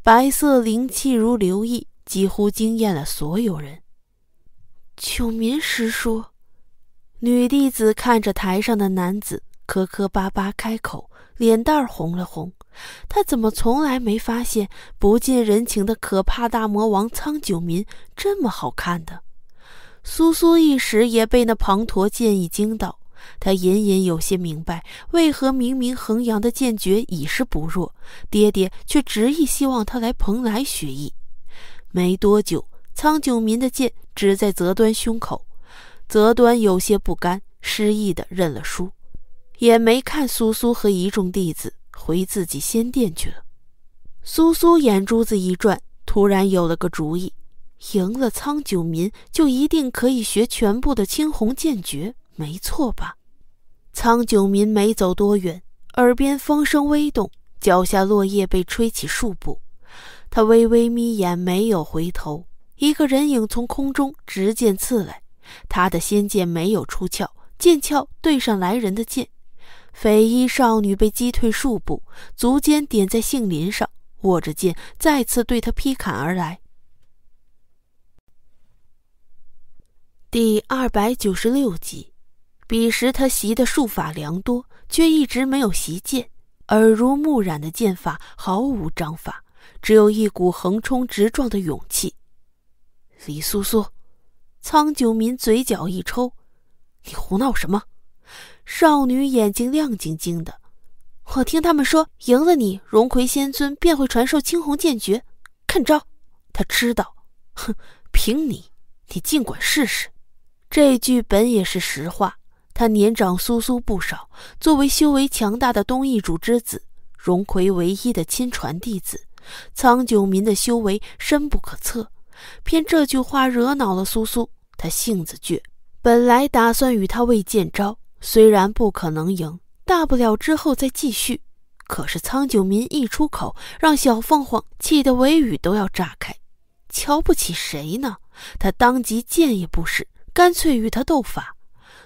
白色灵气如流溢，几乎惊艳了所有人。九民师叔，女弟子看着台上的男子，磕磕巴巴开口，脸蛋儿红了红。她怎么从来没发现不近人情的可怕大魔王苍九民这么好看的？苏苏一时也被那滂沱剑意惊到。他隐隐有些明白，为何明明衡阳的剑诀已是不弱，爹爹却执意希望他来蓬莱学艺。没多久，苍九民的剑指在泽端胸口，泽端有些不甘，失意地认了输，也没看苏苏和一众弟子回自己仙殿去了。苏苏眼珠子一转，突然有了个主意：赢了苍九民，就一定可以学全部的青红剑诀。没错吧？苍九民没走多远，耳边风声微动，脚下落叶被吹起数步。他微微眯眼，没有回头。一个人影从空中直剑刺来，他的仙剑没有出鞘，剑鞘对上来人的剑。绯衣少女被击退数步，足尖点在杏林上，握着剑再次对他劈砍而来。第二百九十六集。彼时他习的术法良多，却一直没有习剑。耳濡目染的剑法毫无章法，只有一股横冲直撞的勇气。李苏苏，苍九民嘴角一抽：“你胡闹什么？”少女眼睛亮晶晶的：“我听他们说，赢了你，荣魁仙尊便会传授青红剑诀。看招！”他知道，哼，凭你，你尽管试试。这句本也是实话。他年长苏苏不少，作为修为强大的东夷主之子，荣奎唯一的亲传弟子，苍九民的修为深不可测。偏这句话惹恼了苏苏，他性子倔，本来打算与他未见招，虽然不可能赢，大不了之后再继续。可是苍九民一出口，让小凤凰气得尾羽都要炸开，瞧不起谁呢？他当即剑也不使，干脆与他斗法。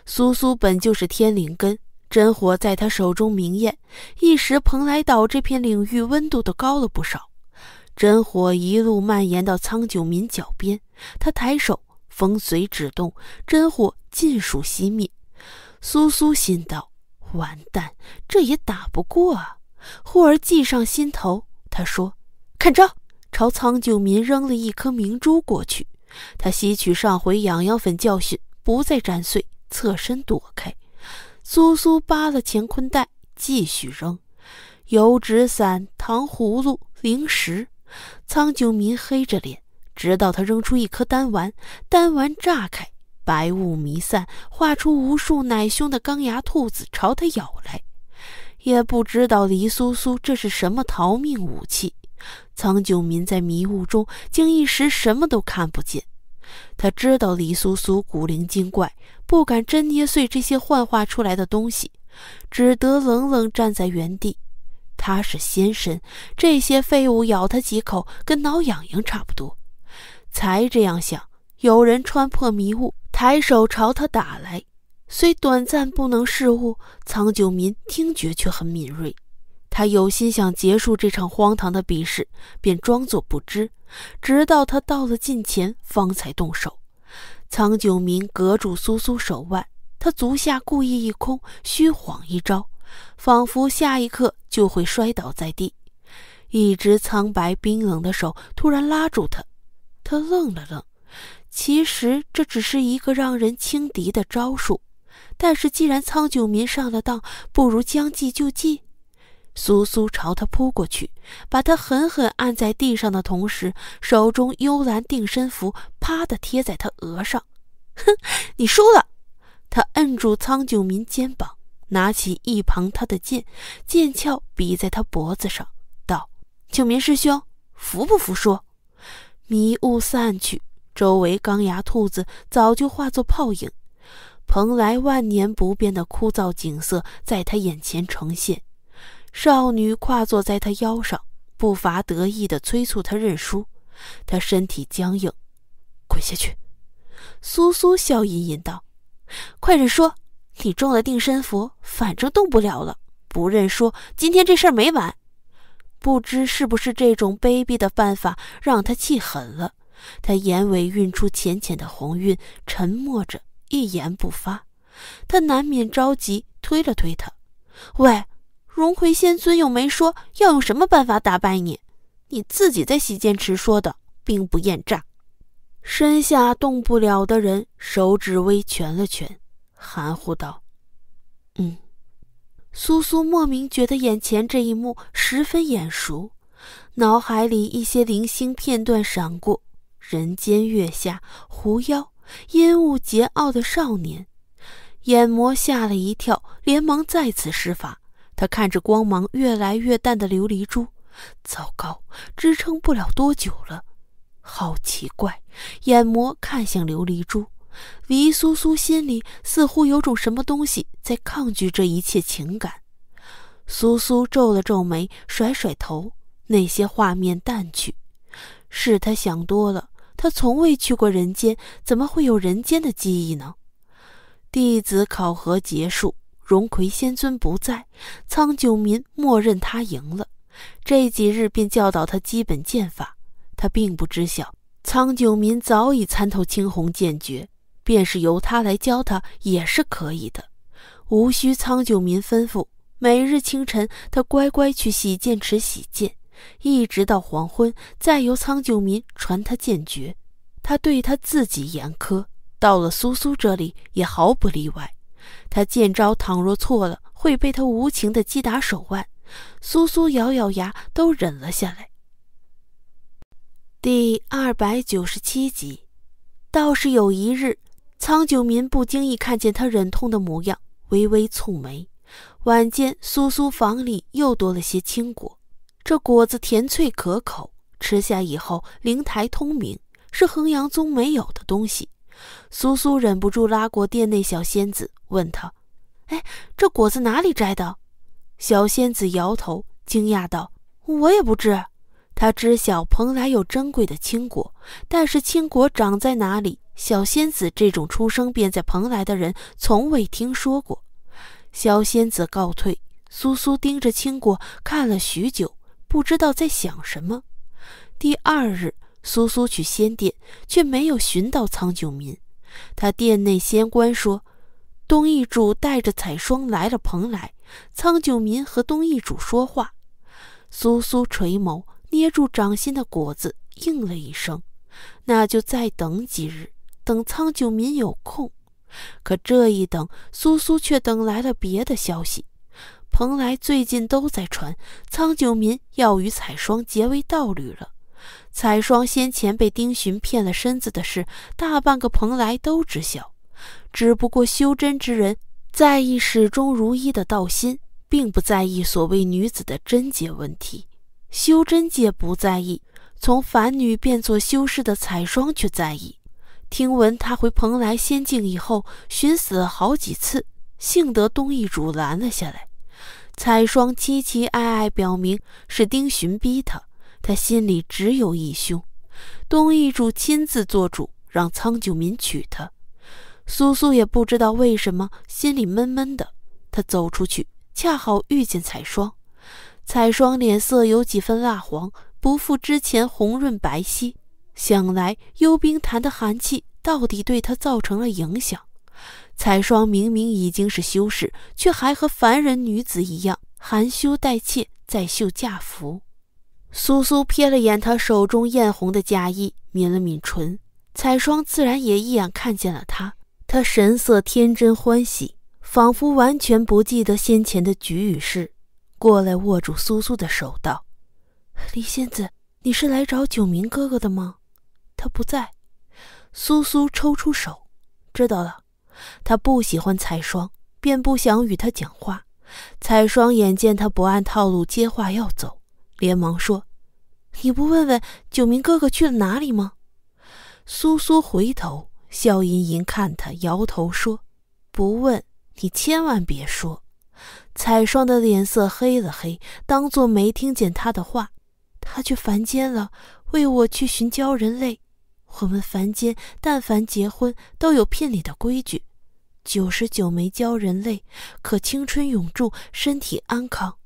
苏苏本就是天灵根，真火在她手中明艳，一时蓬莱岛这片领域温度都高了不少。真火一路蔓延到苍九民脚边，他抬手，风随指动，真火尽数熄灭。苏苏心道：完蛋，这也打不过啊！忽而计上心头，他说：“看招！”朝苍九民扔了一颗明珠过去。他吸取上回痒痒粉教训，不再粘碎。侧身躲开，苏苏扒了乾坤袋，继续扔油纸伞、糖葫芦、零食。苍九民黑着脸，直到他扔出一颗丹丸，丹丸炸开，白雾弥散，化出无数奶凶的钢牙兔子朝他咬来。也不知道黎苏苏这是什么逃命武器，苍九民在迷雾中竟一时什么都看不见。他知道李苏苏古灵精怪，不敢真捏碎这些幻化出来的东西，只得冷冷站在原地。他是仙身，这些废物咬他几口，跟挠痒痒差不多。才这样想，有人穿破迷雾，抬手朝他打来。虽短暂不能视物，苍九民听觉却很敏锐。他有心想结束这场荒唐的比试，便装作不知，直到他到了近前，方才动手。苍九明隔住苏苏手腕，他足下故意一空，虚晃一招，仿佛下一刻就会摔倒在地。一只苍白冰冷的手突然拉住他，他愣了愣。其实这只是一个让人轻敌的招数，但是既然苍九明上了当，不如将计就计。苏苏朝他扑过去，把他狠狠按在地上的同时，手中幽兰定身符啪地贴在他额上。哼，你输了。他摁住苍九民肩膀，拿起一旁他的剑，剑鞘比在他脖子上，道：“九民师兄，服不服输？”迷雾散去，周围钢牙兔子早就化作泡影，蓬莱万年不变的枯燥景色在他眼前呈现。少女跨坐在他腰上，不乏得意地催促他认输。他身体僵硬，滚下去。苏苏笑吟吟道：“快认输，你中了定身符，反正动不了了。不认输，今天这事儿没完。”不知是不是这种卑鄙的办法让他气狠了，他眼尾晕出浅浅的红晕，沉默着一言不发。他难免着急，推了推他：“喂。”容葵仙尊又没说要用什么办法打败你，你自己在洗剑池说的“兵不厌诈”，身下动不了的人手指微蜷了蜷，含糊道：“嗯。”苏苏莫名觉得眼前这一幕十分眼熟，脑海里一些零星片段闪过：人间月下，狐妖，阴雾桀骜的少年，眼魔吓了一跳，连忙再次施法。他看着光芒越来越淡的琉璃珠，糟糕，支撑不了多久了。好奇怪，眼魔看向琉璃珠，黎苏苏心里似乎有种什么东西在抗拒这一切情感。苏苏皱了皱眉，甩甩头，那些画面淡去。是他想多了，他从未去过人间，怎么会有人间的记忆呢？弟子考核结束。荣魁仙尊不在，苍九民默认他赢了。这几日便教导他基本剑法，他并不知晓。苍九民早已参透青红剑诀，便是由他来教他也是可以的，无需苍九民吩咐。每日清晨，他乖乖去洗剑池洗剑，一直到黄昏，再由苍九民传他剑诀。他对他自己严苛，到了苏苏这里也毫不例外。他见招倘若错了，会被他无情地击打手腕。苏苏咬咬牙，都忍了下来。第二百九十七集，倒是有一日，苍九民不经意看见他忍痛的模样，微微蹙眉。晚间，苏苏房里又多了些青果，这果子甜脆可口，吃下以后灵台通明，是衡阳宗没有的东西。苏苏忍不住拉过殿内小仙子。问他：“哎，这果子哪里摘的？”小仙子摇头，惊讶道：“我也不知。”她知晓蓬莱有珍贵的青果，但是青果长在哪里，小仙子这种出生便在蓬莱的人从未听说过。小仙子告退。苏苏盯着青果看了许久，不知道在想什么。第二日，苏苏去仙殿，却没有寻到苍九民。他殿内仙官说。东逸主带着彩霜来了蓬莱，苍九民和东逸主说话。苏苏垂眸，捏住掌心的果子，应了一声：“那就再等几日，等苍九民有空。”可这一等，苏苏却等来了别的消息。蓬莱最近都在传，苍九民要与彩霜结为道侣了。彩霜先前被丁寻骗了身子的事，大半个蓬莱都知晓。只不过修真之人在意始终如一的道心，并不在意所谓女子的贞洁问题。修真界不在意，从凡女变作修士的彩霜却在意。听闻他回蓬莱仙境以后，寻死了好几次，幸得东易主拦了下来。彩霜凄凄哀哀表明是丁寻逼他，他心里只有义兄。东易主亲自做主，让苍九民娶她。苏苏也不知道为什么心里闷闷的，她走出去，恰好遇见彩霜。彩霜脸色有几分蜡黄，不复之前红润白皙，想来幽冰潭的寒气到底对她造成了影响。彩霜明明已经是修士，却还和凡人女子一样含羞带怯在绣嫁服。苏苏瞥了眼她手中艳红的嫁衣，抿了抿唇。彩霜自然也一眼看见了她。他神色天真欢喜，仿佛完全不记得先前的局与事，过来握住苏苏的手道：“李仙子，你是来找九明哥哥的吗？他不在。”苏苏抽出手，知道了，他不喜欢彩霜，便不想与他讲话。彩霜眼见他不按套路接话要走，连忙说：“你不问问九明哥哥去了哪里吗？”苏苏回头。笑吟吟看他，摇头说：“不问你，千万别说。”彩霜的脸色黑了黑，当做没听见他的话。他去凡间了，为我去寻鲛人泪。我们凡间但凡结婚都有聘礼的规矩，九十九枚鲛人泪，可青春永驻，身体安康。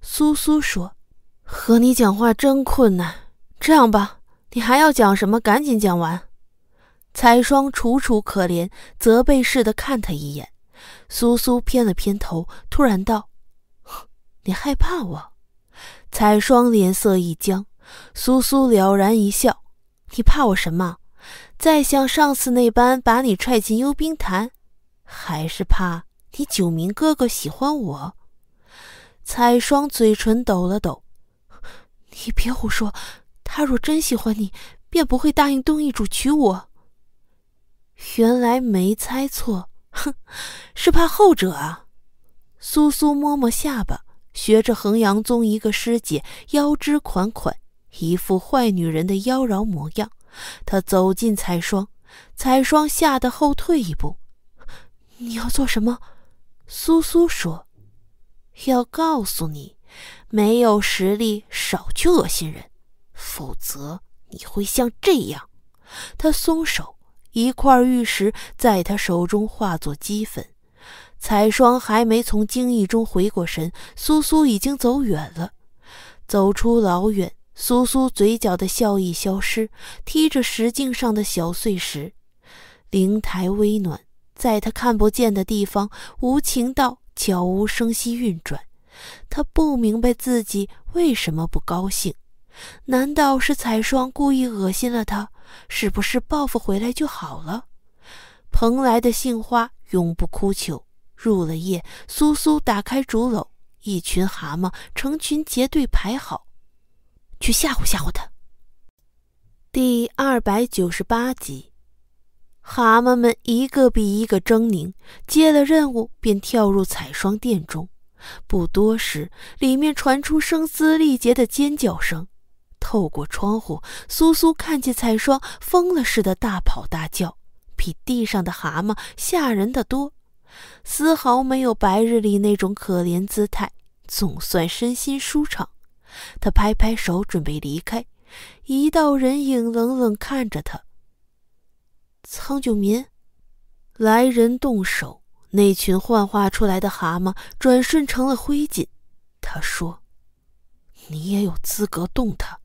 苏苏说：“和你讲话真困难。这样吧，你还要讲什么？赶紧讲完。”彩双楚楚可怜，责备似的看他一眼。苏苏偏了偏头，突然道：“ (gasps) 你害怕我？”彩双脸色一僵。苏苏了然一笑：“你怕我什么？再像上次那般把你踹进幽冰潭，还是怕你九明哥哥喜欢我？”彩双嘴唇抖了抖：“你别胡说，他若真喜欢你，便不会答应东一主娶我。”原来没猜错，哼，(laughs) 是怕后者啊。苏苏摸摸下巴，学着衡阳宗一个师姐腰肢款款，一副坏女人的妖娆模样。她走近彩霜，彩霜吓得后退一步：“你要做什么？”苏苏说：“要告诉你，没有实力少去恶心人，否则你会像这样。”他松手。一块玉石在他手中化作齑粉，彩霜还没从惊异中回过神，苏苏已经走远了。走出老远，苏苏嘴角的笑意消失，踢着石镜上的小碎石。灵台微暖，在他看不见的地方，无情道悄无声息运转。他不明白自己为什么不高兴，难道是彩霜故意恶心了他？是不是报复回来就好了？蓬莱的杏花永不枯朽。入了夜，苏苏打开竹篓，一群蛤蟆成群结队排好，去吓唬吓唬他。第二百九十八集，蛤蟆们一个比一个狰狞。接了任务，便跳入彩霜殿中。不多时，里面传出声嘶力竭的尖叫声。透过窗户，苏苏看见彩双疯了似的大跑大叫，比地上的蛤蟆吓人的多，丝毫没有白日里那种可怜姿态。总算身心舒畅，他拍拍手准备离开，一道人影冷冷看着他。苍九民，来人动手！那群幻化出来的蛤蟆转瞬成了灰烬。他说：“你也有资格动他。”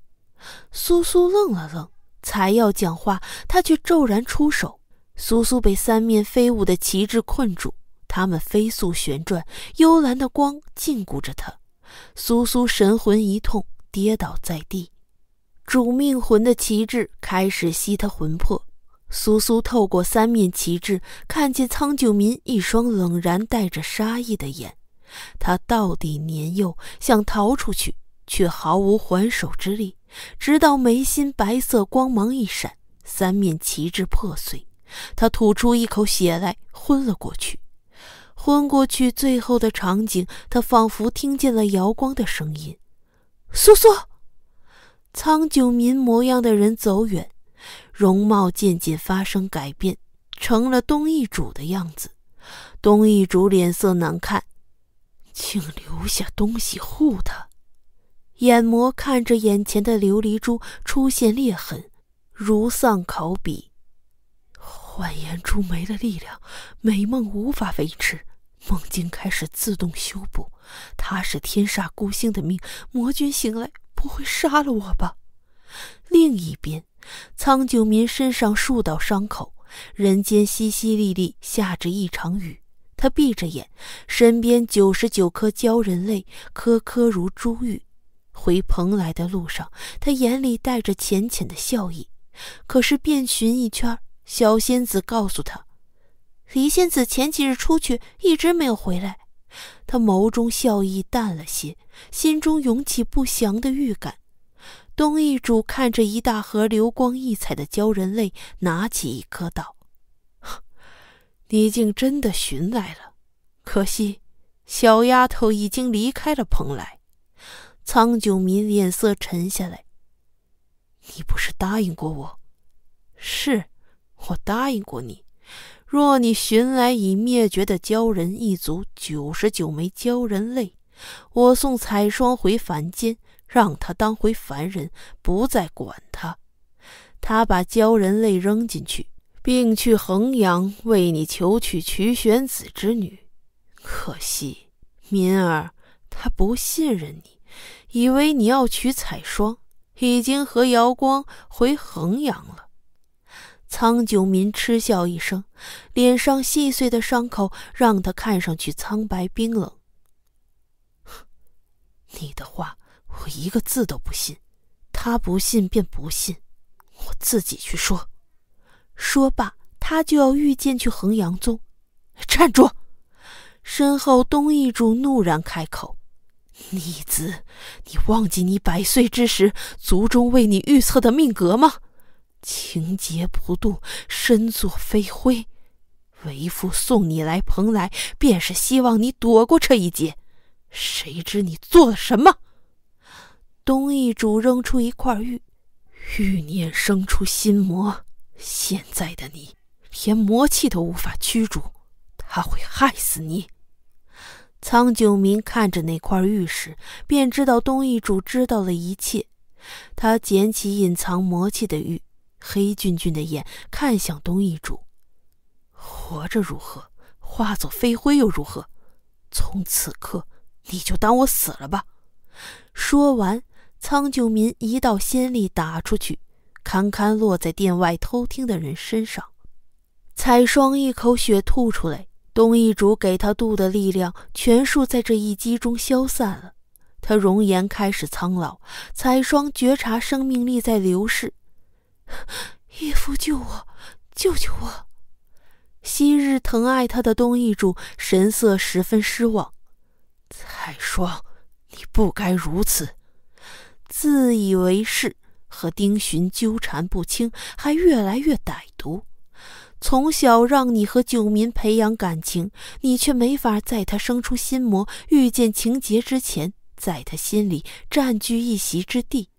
苏苏愣了愣，才要讲话，他却骤然出手。苏苏被三面飞舞的旗帜困住，他们飞速旋转，幽蓝的光禁锢着他。苏苏神魂一痛，跌倒在地。主命魂的旗帜开始吸他魂魄。苏苏透过三面旗帜，看见苍九民一双冷然带着杀意的眼。他到底年幼，想逃出去，却毫无还手之力。直到眉心白色光芒一闪，三面旗帜破碎，他吐出一口血来，昏了过去。昏过去最后的场景，他仿佛听见了瑶光的声音：“苏苏。”苍九民模样的人走远，容貌渐渐发生改变，成了东一主的样子。东一主脸色难看，请留下东西护他。眼魔看着眼前的琉璃珠出现裂痕，如丧考妣。幻颜珠没了力量，美梦无法维持，梦境开始自动修补。他是天煞孤星的命，魔君醒来不会杀了我吧？另一边，苍九民身上数道伤口，人间淅淅沥沥下着一场雨。他闭着眼，身边九十九颗鲛人泪，颗颗如珠玉。回蓬莱的路上，他眼里带着浅浅的笑意。可是遍寻一圈，小仙子告诉他，李仙子前几日出去，一直没有回来。他眸中笑意淡了些，心中涌起不祥的预感。东易主看着一大盒流光溢彩的鲛人泪，拿起一颗道：“你竟真的寻来了，可惜，小丫头已经离开了蓬莱。”苍九民脸色沉下来：“你不是答应过我？是，我答应过你。若你寻来已灭绝的鲛人一族九十九枚鲛人泪，我送彩霜回凡间，让他当回凡人，不再管他。他把鲛人泪扔进去，并去衡阳为你求娶曲玄子之女。可惜，敏儿他不信任你。”以为你要娶彩霜，已经和瑶光回衡阳了。苍九民嗤笑一声，脸上细碎的伤口让他看上去苍白冰冷。(laughs) 你的话，我一个字都不信。他不信便不信，我自己去说。说罢，他就要御剑去衡阳宗。站住！身后东一主怒然开口。逆子，你忘记你百岁之时族中为你预测的命格吗？情劫不渡，身作飞灰。为父送你来蓬莱，便是希望你躲过这一劫。谁知你做了什么？东逸主扔出一块玉，欲念生出心魔。现在的你，连魔气都无法驱逐，他会害死你。苍九明看着那块玉石，便知道东一主知道了一切。他捡起隐藏魔气的玉，黑俊俊的眼看向东一主：“活着如何？化作飞灰又如何？从此刻，你就当我死了吧。”说完，苍九明一道仙力打出去，堪堪落在殿外偷听的人身上。彩霜一口血吐出来。东一主给他渡的力量全数在这一击中消散了，他容颜开始苍老。彩霜觉察生命力在流逝，叶父救我，救救我！昔日疼爱他的东一主神色十分失望。彩霜，你不该如此，自以为是，和丁寻纠缠不清，还越来越歹毒。从小让你和九民培养感情，你却没法在他生出心魔、遇见情劫之前，在他心里占据一席之地。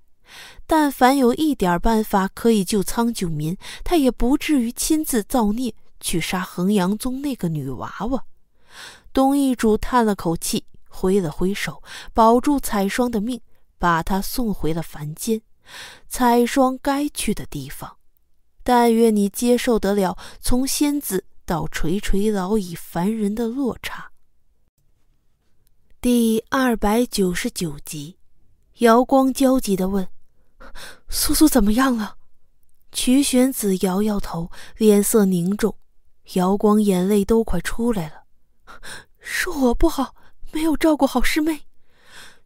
但凡有一点办法可以救苍九民，他也不至于亲自造孽去杀衡阳宗那个女娃娃。东易主叹了口气，挥了挥手，保住彩霜的命，把她送回了凡间，彩霜该去的地方。但愿你接受得了从仙子到垂垂老矣凡人的落差。第二百九十九集，瑶光焦急的问：“苏苏怎么样了？”曲玄子摇摇头，脸色凝重。瑶光眼泪都快出来了：“是我不好，没有照顾好师妹。”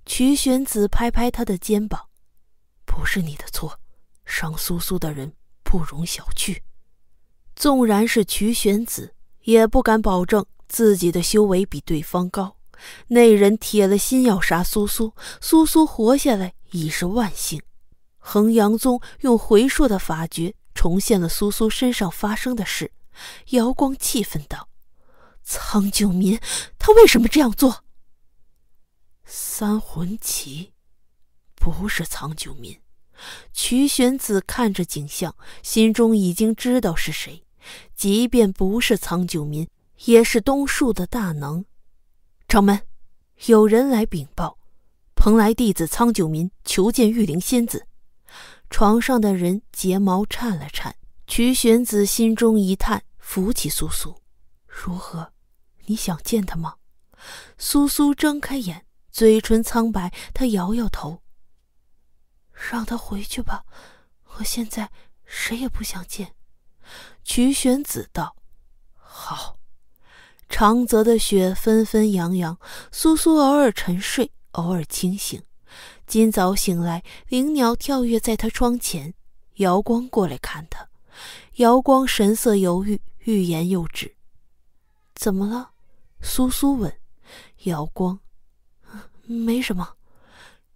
曲玄子拍拍他的肩膀：“不是你的错，伤苏苏的人。”不容小觑，纵然是曲玄子，也不敢保证自己的修为比对方高。那人铁了心要杀苏苏，苏苏活下来已是万幸。衡阳宗用回溯的法诀重现了苏苏身上发生的事。瑶光气愤道：“苍九民，他为什么这样做？”三魂旗，不是苍九民。曲玄子看着景象，心中已经知道是谁。即便不是苍九民，也是东树的大能。掌门，有人来禀报，蓬莱弟子苍九民求见玉灵仙子。床上的人睫毛颤了颤，曲玄子心中一叹，扶起苏苏。如何？你想见他吗？苏苏睁开眼，嘴唇苍白，他摇摇头。让他回去吧，我现在谁也不想见。曲玄子道：“好。”长泽的雪纷纷扬扬，苏苏偶尔沉睡，偶尔清醒。今早醒来，灵鸟跳跃在他窗前。瑶光过来看他。瑶光神色犹豫，欲言又止。怎么了？苏苏问。瑶光：“没什么，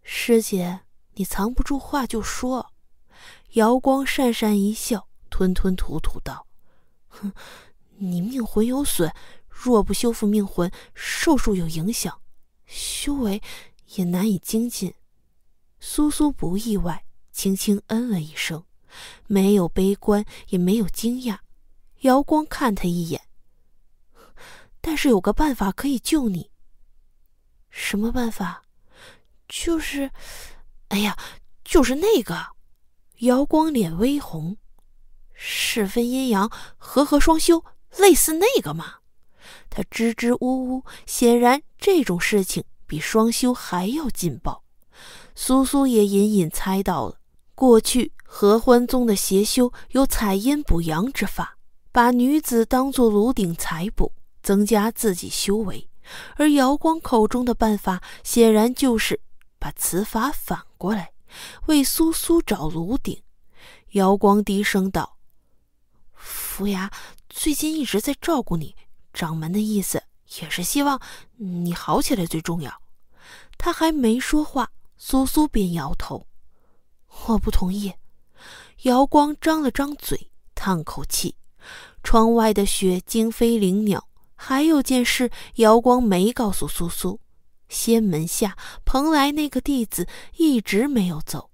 师姐。”你藏不住话就说。瑶光讪讪一笑，吞吞吐吐道：“哼，你命魂有损，若不修复命魂，术数有影响，修为也难以精进。”苏苏不意外，轻轻嗯了一声，没有悲观，也没有惊讶。瑶光看他一眼，但是有个办法可以救你。什么办法？就是。哎呀，就是那个，姚光脸微红，是分阴阳，和合双修，类似那个嘛？他支支吾吾，显然这种事情比双修还要劲爆。苏苏也隐隐猜到了，过去合欢宗的邪修有采阴补阳之法，把女子当做炉鼎采补，增加自己修为，而姚光口中的办法，显然就是把此法反。过来为苏苏找炉鼎，瑶光低声道：“福芽最近一直在照顾你，掌门的意思也是希望你好起来最重要。”他还没说话，苏苏便摇头：“我不同意。”瑶光张了张嘴，叹口气。窗外的雪惊飞灵鸟，还有件事，瑶光没告诉苏苏。仙门下，蓬莱那个弟子一直没有走。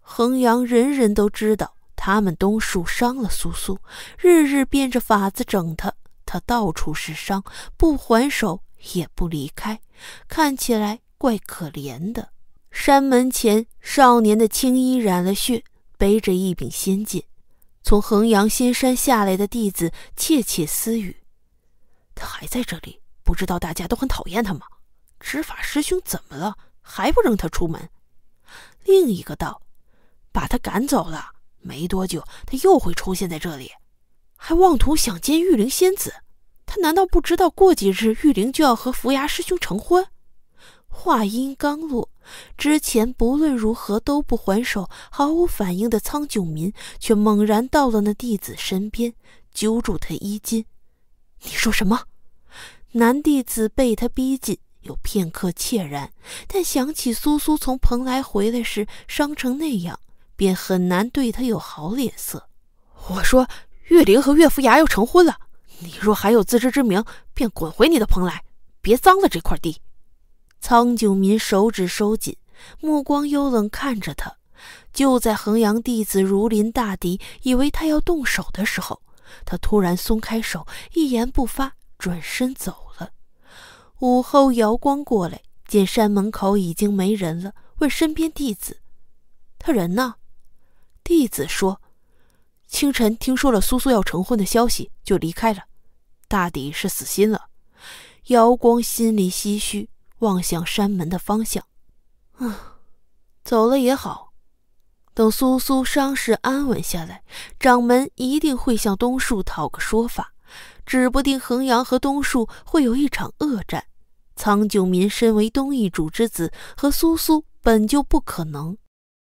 衡阳人人都知道，他们东树伤了苏苏，日日变着法子整他。他到处是伤，不还手也不离开，看起来怪可怜的。山门前，少年的青衣染了血，背着一柄仙剑。从衡阳仙山下来的弟子窃窃私语：“他还在这里？不知道大家都很讨厌他吗？”执法师兄怎么了？还不扔他出门？另一个道：“把他赶走了，没多久他又会出现在这里，还妄图想见玉灵仙子。他难道不知道过几日玉灵就要和扶牙师兄成婚？”话音刚落，之前不论如何都不还手、毫无反应的苍九民，却猛然到了那弟子身边，揪住他衣襟：“你说什么？”男弟子被他逼近。有片刻怯然，但想起苏苏从蓬莱回来时伤成那样，便很难对他有好脸色。我说：“岳灵和岳福牙要成婚了，你若还有自知之明，便滚回你的蓬莱，别脏了这块地。”苍九民手指收紧，目光幽冷看着他。就在衡阳弟子如临大敌，以为他要动手的时候，他突然松开手，一言不发，转身走。午后，瑶光过来，见山门口已经没人了，问身边弟子：“他人呢？”弟子说：“清晨听说了苏苏要成婚的消息，就离开了，大抵是死心了。”瑶光心里唏嘘，望向山门的方向：“啊，走了也好。等苏苏伤势安稳下来，掌门一定会向东树讨个说法，指不定衡阳和东树会有一场恶战。”苍九民身为东夷主之子，和苏苏本就不可能。